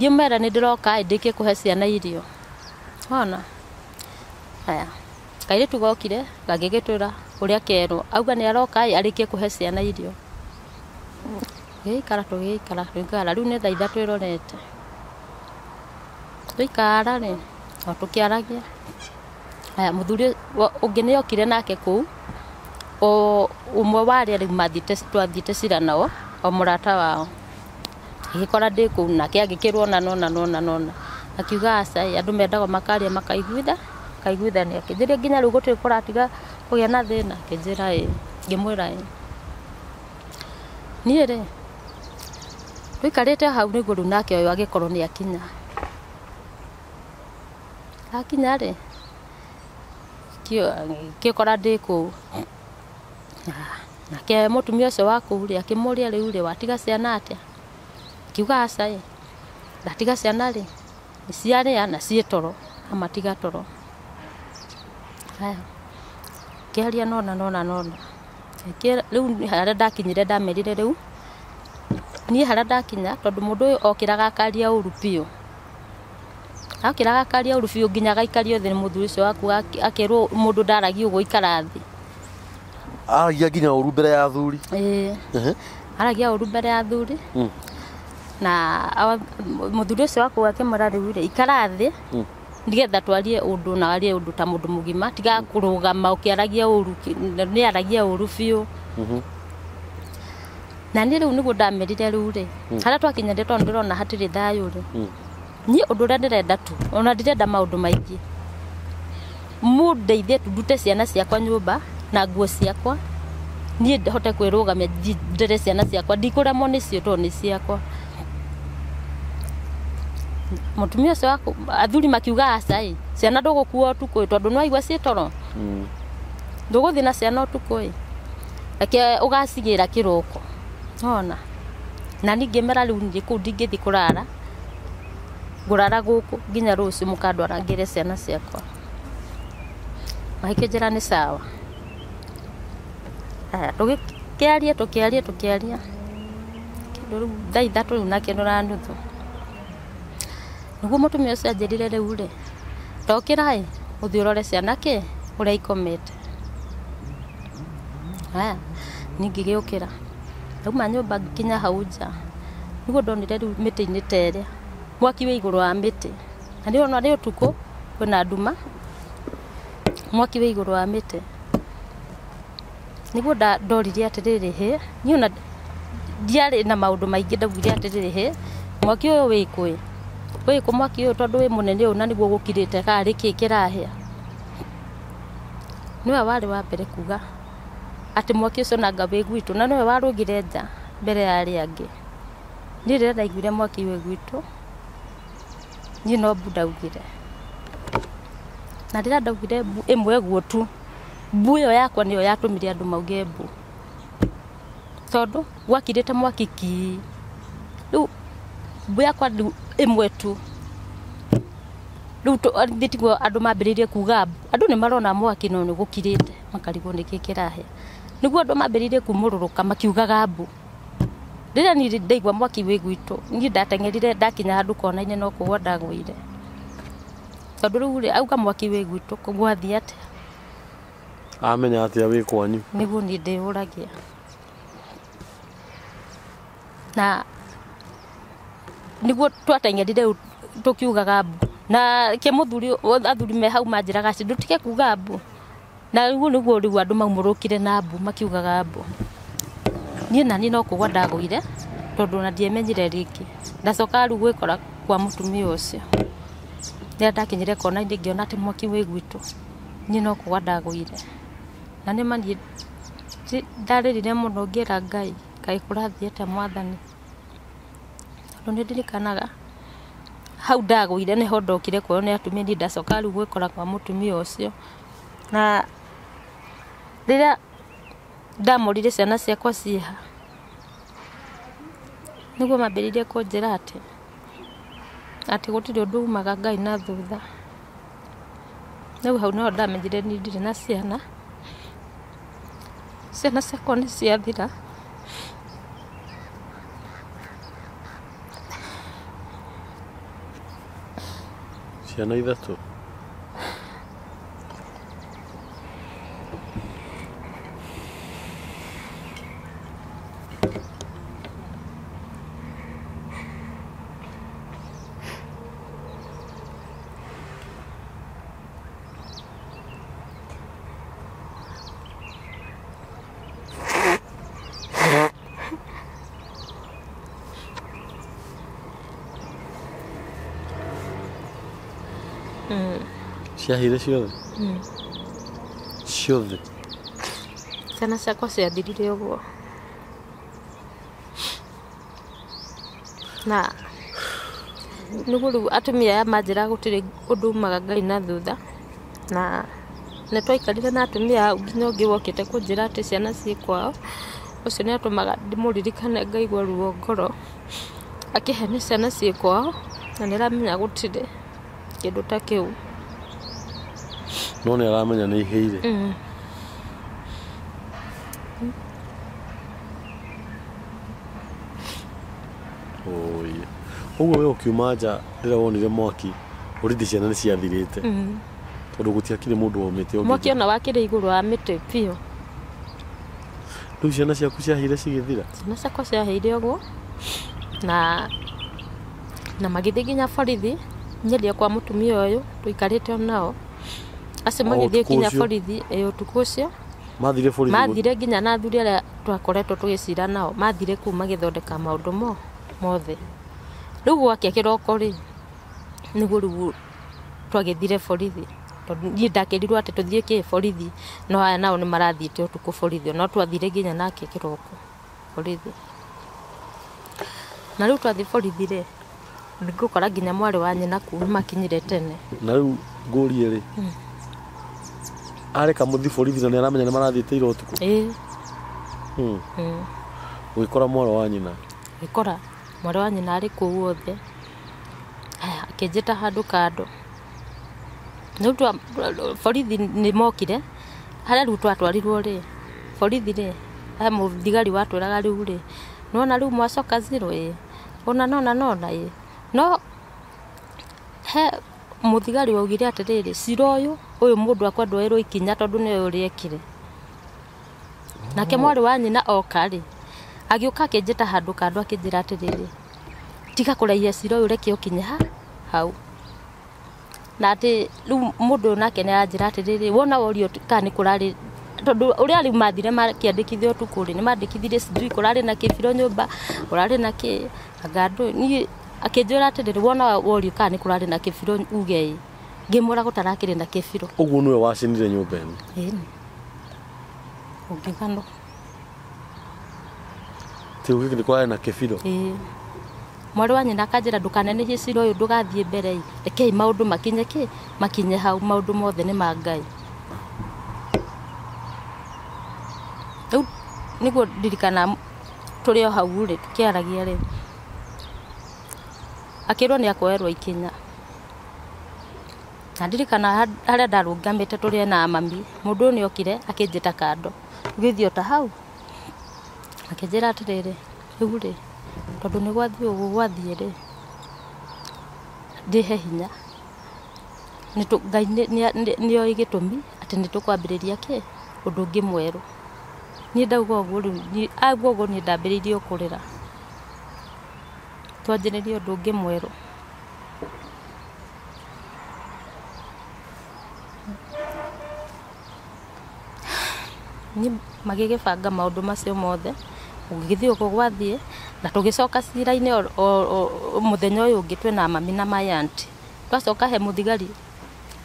thiä mera nä ndä roka ndä kä kå he ciana irio ona haya kairä tu gokire gagä gä twä ra å rä a kerwo auga nä aroka arä kie kå he ciana irio gä ikara tå gä ikara tå ikara rä u nä thaitha twä rorete tå ikara rä o tå kä aragia haya må thuri å ngä nä okire nake kå u å mwe warä a rä u te cira nao o må rata wao ngĩgĩkora ndĩ kũu nake agĩkĩrwo na nona nona nona akiuga aca andũ mendaga makaria makaiguitha akaiguithania akĩnjĩria nginya rĩu gũtirĩ kũratiga kũgĩa na na thĩna akĩnjĩra ĩ ngĩmwĩra ĩ niĩ rĩ tũikarĩte hau nĩguo rĩu nake ũyũ agĩkorwo nĩ akinya akinya rĩ ngĩkora ndĩ kũu ah, nake mũtumia ũcio wa kũu rĩ akĩmũria rĩu rĩ watiga ciana atĩa kiugaaca ndatiga cianarä nä ciarä a na ciä toroamatigatrkria rä andakinyre ndamerirer u niä haräa ndakinya tondå må ndå å yå okä raga karia rui å kä ragakaria rubi å inya agaikari thä må thur ciowaku akrwmå ndå ndaragi å gå ikara thir yhäaragia å rumbere ya thuri na muthuri ucio wakwa akimwira riu rä ikara thä hmm. nigetha twarie undu na arie undu ta mundu mugima tiga hmm. kurugama ukiaragia uru ni aragia uru biu mm-hmm. na niä rä u nä guo ndamerire rä u rä hmm. harä a twakinya ndä tondå ndä rona hatirä thayå rä niä å ndå å rä a ndä renda tu ona ndä maå ndå maingä må ndeithie tu ndute ciana ciakwa nyå mba na nguo ciakwa niä hote kwä rå gamia ndere ciana ciakwa ndikå remwo nä cio tondå nä ciakwa mutumia ucio wako athuri makiuga aca i ciana ndugukua utuku i tondu niwaigua ci toro mm. nduguthii na ciana utuku i ake ugacigira kiroko ona na ningimera riu ndi kuu ndingithi kurara ngurara guku nginya rucio mukandwara ngire ciana ciakwa magĩkĩnjĩra ni sawa tũgĩkĩaria tũkĩaria tũkĩaria kĩndũ rĩu thaa ithatũ rĩu nakĩo nũra nuthu niguo mutumia ucio anjirire riu ri ndokira i uthi urore ciana ki uria ikomete haya ningigiukira ndauma nyumba ngikinya hau nja niguo ndonire riu miti-ini ta iria mwaki wi iguru wa miti na nä ona rä å tukå kwä nduma mwaki wä igå wa mä tä niguo ndorire atä rä rä hä niä ona ndiarä na maå ndå maingä ndaugire atä rä rä hä mwaki å yå wä wä kå mwaki å yå tondå wä må nene å yå na nä guo gå kirä te karä kä kä rahä a nä we warä wa mbere kuga atä mwaki å cio nanga wä gwitå na nä we warå ngire nja mbere ya arä angä niä rä rä ndaiguire mwaki wä gwitå niä no mbu ndaugire na rä rä a ndaugire mbu ä mwe guo tu mbu ä yo yakwa nä yo yatå mire andå mauge mbu tondå gwakirä te mwaki kii rä u mbũ yakwa ĩmwe tu rĩu nĩtiguo andũ mambĩrĩirie kuga andũ nĩ marona mwaki no nĩ gũkirĩte makarigwo nĩkĩ kĩrahĩa nĩguo andũ mambĩrĩirie kumũrũrũka makiugaga mbũ rĩrĩa niĩ ndaigua mwaki wĩ gwitũ niĩ ndateng'erire ndakinya handũ kona-inĩ no kũgwa ndagũire tondũ rĩu rĩ auga mwaki wĩ gwitũ gwathiĩ atĩa amenya atĩa wĩ kwanyu nĩguo niĩ ndĩyũragia na niguo twateng'erire tukiugaga mbu na kimuthuri athuri me hau manjĩraga atĩ ndũtige kuga mbu na rĩu nĩguo rĩu andũ maumũrũkire na mbu makiugaga mbu niĩ nani no kũgwa ndagũire tondũ ona ndiemenyire rĩngĩ ndacoka rĩu gwĩkora kwa mũtumia ũcio rĩrĩa ndakinyire kona ngĩona atĩ mwaki wĩ gwitũ niĩ no kũgwa ndagũire na nĩma niĩ ndarĩrire mũno ngĩra ngai kaĩ kũrathiĩte mwathani tondu nä ndirikanaga hau ire nä hondokire ndokire kwao nä atumia ndi ndacoka rä u gwä kwa må tumia å cio na rä rä a ndamorire ciana ciakwa ciha nä guo mambä rä irie kå njä ra atä atä gå tirä å ndå umaga ngai na thutha rä u hau nä ho ndamenyire ndirä na ciana ciana ciakwa nä ciathira Tinha não ainda estou. ciahire ciothe hmm. ciothe ciana ciakwa ciathirire ũguo na niguo riu atumia aya manjĩra gũtirĩ ũndũ umaga ngai na thutha na nĩ twaikarire na atumia hau nginya ũngĩ wokĩte kũnjĩra atĩ ciana ciĩ kwao ũcio nĩ atũmaga ndĩmũririkane ngaigua ruo ngoro akĩhe nĩ ciana ciĩ kwao na nĩ aramenya gũtirĩ kĩndũ ta kĩu no nä aramenya nä ihä iheire koguo mm. we ukiuma nja rä a wonire mwaki å uridi ciana nä ciathirä te mm. tondå gå tiakirä må ndå womä te mwaki ona wakä rä igå rå wa mä tä biå rä u ciana ciaku ciaheire cigä thira ciana ciakwa ciaheire å guo na na magä thiä nginya borithi nyendia kwa må tumia å yå tå ikarä te onao acio magithie kinya borithi ũtukũ ũcio mathire borithi mathire nginya na athuri arĩa twakoretwo tũgĩcira nao mathire kuu magĩthondeka maũndũ mo mothe rĩu gwakĩa kĩroko rĩ nĩguo rĩu twagĩthire borithi tondũ niĩ ndakĩrirwo atĩ tũthiĩ kĩ borithi no aya nao nĩ marathiĩte ũtukũ borithi no twathire nginya nake kĩroko borithi na rĩu twathiĩ borithi rĩ ngũkora nginya mwarĩ wa nyina kuu makinyire tene na rĩu ngũrie rĩ mm areka må thiä borithi na nä aramenya nä marathiä te ira å tukå å hmm. gä kora mwara wa nyina gä kora mwara wa nyina arä kå u wothe akä njä ta handå kando rä u borithi nä mokire harä a rä u twatwarirwo rä borithi rä må thigari watwä raga rä u rä nona rä u mwacoka zirå ä ona nona nona ä no he muthigari waugire atiriri cira uyu uyu mundu akwa ndwairwo ikinya tondu ni uria ekire nake oh. mwari wa nyina oka ri agiuka akinjita handu kando akinjira atiriri tiga kuraihia cira uyu reke ukinye ha hau na atä rä mundu nake nä aranjä ra atä wona worio kana ni kå rarä tondå å rä a rä u mathire makä andä kithia ni tukå rä nä mandä kithire cinjui na kä biro nyå mba å na kä anga ni akinjwira atä rä rä wona woriå kana nä kå rarä na kä birå uge ä ngä gå tarakä rä na kä birå å guo nä we wacinire nyå mba ä no å ngä ngano tä na kä birå mwarä wa nyina akanjä ra ndå kanene hä å yå ndå gathiä mbere i rekei maå ndå makinye kä makinye hau maå mothe ni ma ngai rä u nä ndirikana o hau akirwa ni akoerwa ikinya ndirikana harä a ndarå ngamä te tå rä na mami må ndå nä okire akä njä ta kando gä thiä ta hau akä njä ra atä rä rä rä u rä tondå nä gwathiä å guo gwathiä rä ndä he hinya ngai nä oä gä tå mi atä nä tå kwambä rä ria kä å ndå ngä mwerå niä ndauga å guo rä u aguo å guo niä ndambä rä irie å kå rä ra twanjĩrĩrie ũndũ ũngĩ mwerũ niĩ magĩgĩbanga maũndũ macio mothe gũgĩthiĩ ũguo gwathiĩ na tũgĩcoka cira-inĩ mũthenya ũyũ ũngĩ twĩna mami na my twacoka he mũthigari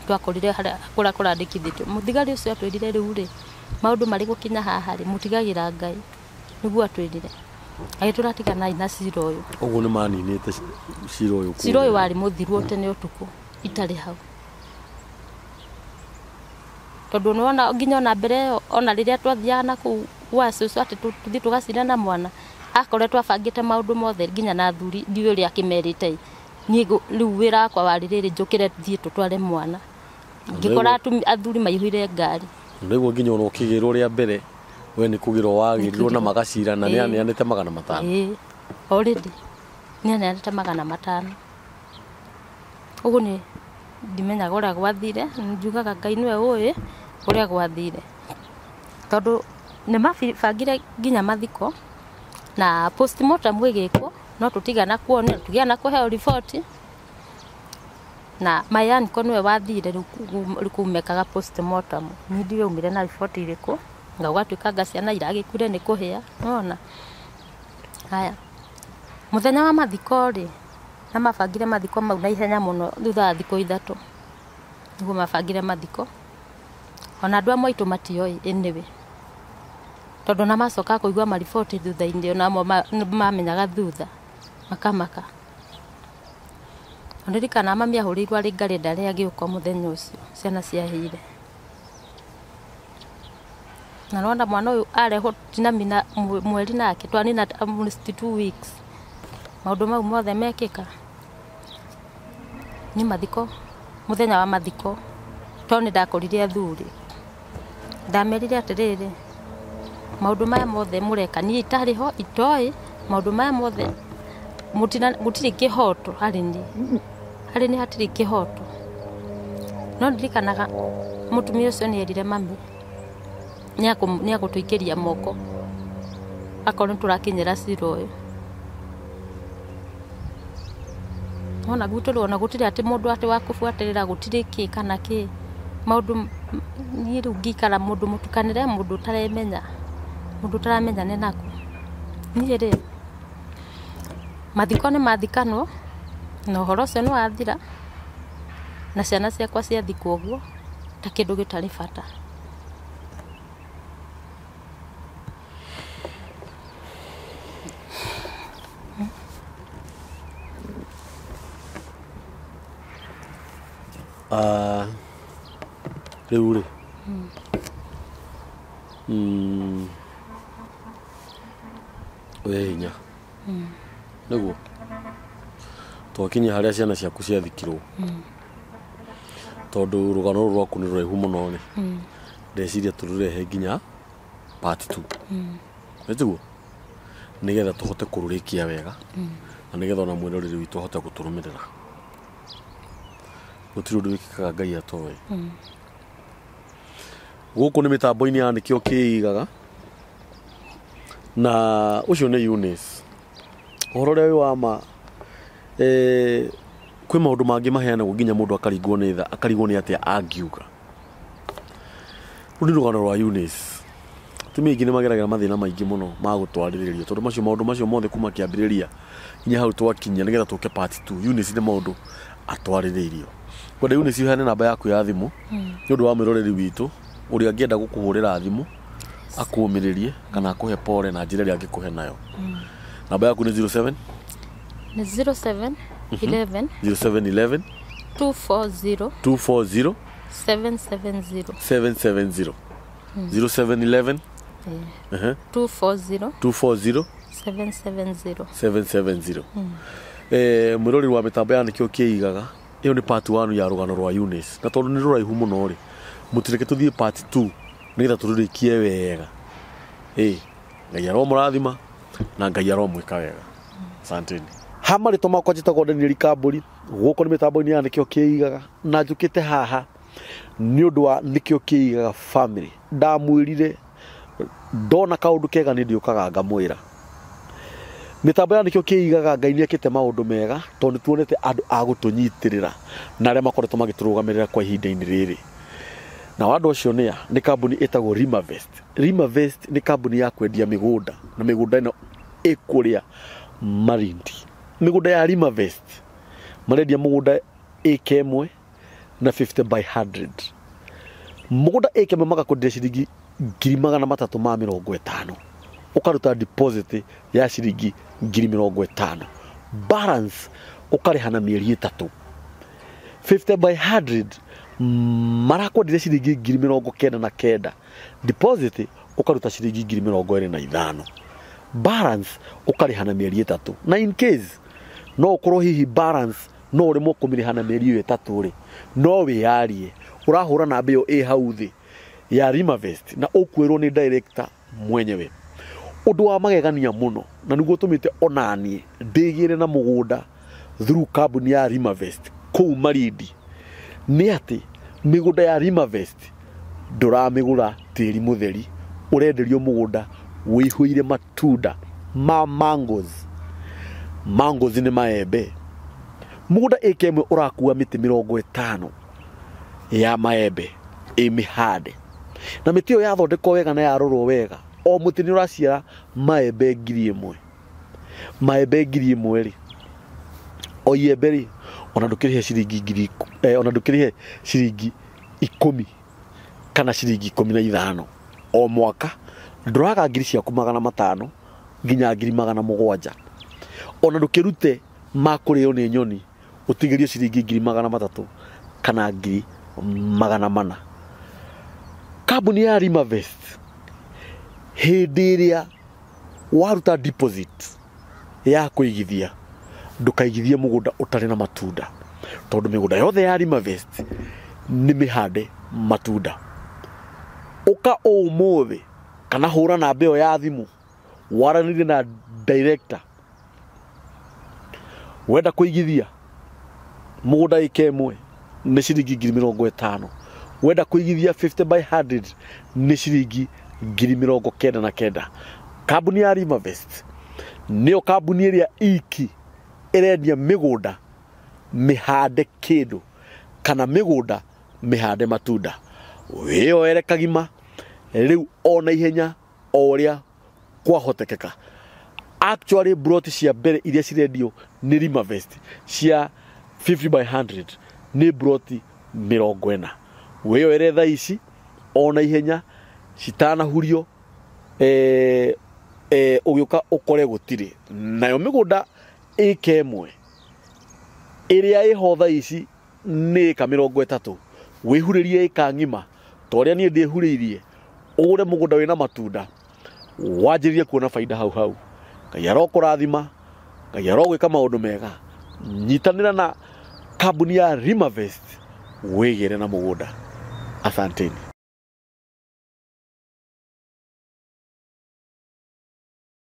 twakorire kũrĩa kũrandĩkithĩtio mũthigari ũcio atwĩrire rĩu rĩ maũndũ marĩ gũkinya haha rĩ mũtigagĩra Ngai nĩguo atwĩrire ä tå ratiganai na cira å yå å guo nä maninä te cira å yå cira å yå warä må thiru å tene å tukå itarä hau tondå nä wona nginya ona mbere ona rä rä a twathiaga na kå u gwa cåcå atä tåthiä tå gacina na mwana akoretwo abangä te maå ndå mothe nginya na thuri ndiå rä a akä merä te niä rä u wä ra wakwa warä rä rä njå kä re thiä tå tware mwana ngä kora athuri maihå ire ngari nginya ona å kä gä rwo rä a mbere we nä kå gä rwo wagä na magacira na nä aneanä te magana matano already nä aneanä te magana matano å guo nä ndimenyaga å rä a gwathire njugaga ngai nä we å ä å rä a gwathire tondå nä mabangire nginya mathiko na postmortem gä gä kwo no tå tigana kuonera tå gä ana kå heo riboti na mayaniko nä we wathire rä kumekaga postmortem nä ndiraumire na riboti irä kå ngaå gatuä kanga ciana iragä kuire nä kå häa må thenyawa mathikoränamabangire mathiko mauaihenya må no thuthawathik ithatå guomabangire mathikoåbhaahaanamamahå rä ir rä narndarä a gäå ka må thenya åcio ciana ciahe ire nanona mwana å yå arehwo tinamina mweri nake twanina maå ndå mau mothe mekä ka nä mathiko må thenya wa mathiko tod nä ndakå rire thuri ndamerire atä rä rä maå ndå maya mothe må rekaniitarä ho itoä maå ndå maya mothe gå tiri kä hoto harä nä hatirä gä hoto no nirikanaga må tumia å cio nä erire mam nä agå tå ikä ria moko akorwo nä tå rakinyä ciro å yå ona gwitå rä ona gå tirä atä må ndå atä wa kå buatä rä ra gå tirä kä kana ki maå ndå niä rä u ngäikara må ndå må tukanä re å taremenya må ndå taramenya ne nakå niä rä mathiko nä mathikanwo na å horo å cio nä wathira na ciana ciakwa ciathikwo å guo ta kä ndå gä tarä bata rä u rä å hinya hmm. nä guo twakinya harä a ciana ciaku ciathikirwo hmm. tondå rå gano rå rwaku nä rå må no rä ndeciria tå rå rehe nginya nä tiguo hmm. nä getha tå hote kå rå rä kia wega na nä getha ona mwä rorä rä witå ahote gå tå rå mä rä ra gutiru ndu wikikaga ngai atoe hmm. guku ni mitambo-ini ya nikio kiigaga na ucio ni unis horore uria uyu eh ma eh, mangi maheana mangĩ maheanagwo nginya mũndũ akarigwo ni tha akarigwo ni atia angiuga rũu nĩ rũgano rwa Eunice atumia aingĩ nĩ mageragĩra mathĩna maingĩ mũno ma gũtwarĩrĩrio tondũ macio maũndũ macio mothe kuma kĩambĩrĩria nginya hau twakinya nigetha tuke part 2 unis ni maũndũ atwariririo kwenda iu nä cioheane namba yaku ya thimå hmm. nä å ndå wa mwä roreri witå å rä a angä enda gå kå hå rä ra thimå akå mä rä rie kana akå he pore na njä ra ä rä a angä kå he nayo hmm. namba yaku nä 0 0 770 0711 240 240 770 770 mwirori wa kä ya nikio kiigaga ä yo nä part ya rå gano rwa unis na tondå nä rå raihu må no rä må tireke tå thiä part nä getha tå rå rä kie wega ä ngai må rathima na ngai mwä ka wega santeni ha marä to makwa njätagwo danieli kambåri gå kå nä mä tambo-inä ya nä kä o kä igaga na njå kä te haha nä å ndå wa nä kä o kä igaga ndamwä rire ndona kaå ndå kega nä ndiå kaga ngamwä ra mitambo ya nikio kiigaga ngai niekite maundu mega to ni tuonete andu agutunyitirira na aria makoretwo magiturugamirira kwa hinde ini riri na andu acio nia ni kambuni itagwo rimavest rimavest ni kambuni ya kwendia migunda na migunda ino ikuria marindi migunda ya rimavest marendia mugunda ika na 50 by 100 mugunda ika imwe magakundia ciringi ngiri magana matatu ma mirongo rongo ukaruta deposit ya shiringi ngiri mirongo itano balance ukarihana mieri itatu 50 by 100 marakwendire shiringi ngiri mirongo kenda na kenda deposit ukaruta shiringi ngiri mirongo ĩrĩ na ithano balance ukarihana mieri itatu na in case no ukorwo hihi balance no ũremwo kũmĩrĩhana mieri ĩyo ĩtatũ rĩ no wĩyarie urahura na ĩyo e hau thĩ ya Rimavest na ũkuĩrwo ni director mwenyewe undu wa magegania no na niguo tumite onanie re na mugunda through kambuni ya Rimavest nä atä mä gå nda ya Rimavest må tiri nda wä mugunda ire matunda ma mangoes mangoes ni maembe mugunda ĩka ĩmwe ũrakua mĩtĩ mĩrongo ĩtano ya maembe hande na ä yo yathondekwo wega na yarorwo wega o må tä nä å raciara maembe ngiri ä mwe maembe ngiri ä mwe rä o iembe rä ona ndå kä rä he ciringi ngiri eh, ona ndå kä rä he ciringi ikå kana ciringi ikå na ithano o mwaka ndå ngiri ciaku magana matano nginya ngiri magana gwanja ona rä o nä nyoni rio ciringi ngiri magana matatå kana ngiri magana mana kambuni ya Rimavest hĩndĩ ĩrĩa waruta deposit ya kuigithia ndukaigithie mugunda utari na matunda tondu mĩgũnda yothe ya Rimavest ni mĩhande matunda ũka ũmũthĩ kana hura na ĩyo ya thimu waranĩrie na director wenda kuigithia mugunda ikemwe ni nĩ ciringi ngiri mĩrongo ĩtano wenda kuigithia 50 by 100 ni ciringi ngiri mirongo kenda na kenda kambuni ya Rimavest nĩyo kambuni ĩrĩa iki ĩrendia mĩgũnda mĩhande kĩndũ kana mĩgũnda mĩhande matunda wĩyoere kagima rĩu ona na ihenya o ũrĩa kwahotekeka actually broti cia mbere iria cirendio nĩ Rimavest cia 50 by 100 nĩ broti mĩrongo ĩna wĩyoere thaa ici o na ihenya citanahurio eh, eh, ugiuka ukore gutire nayo migunda ika imwe iria iho thaa ici nä ä ka mä rongo ätatå wä hurä rie ä ka ng'ima ta å rä a niä ndä hurä irie å gå re må gå nda wä na matunda wanjä rä rie kuona faida hau hau ngai arokå rathima ngai arogwä ka maå ndå mega nyitanä ra na kambuni ya rimavest wä gä na må gå nda asanteni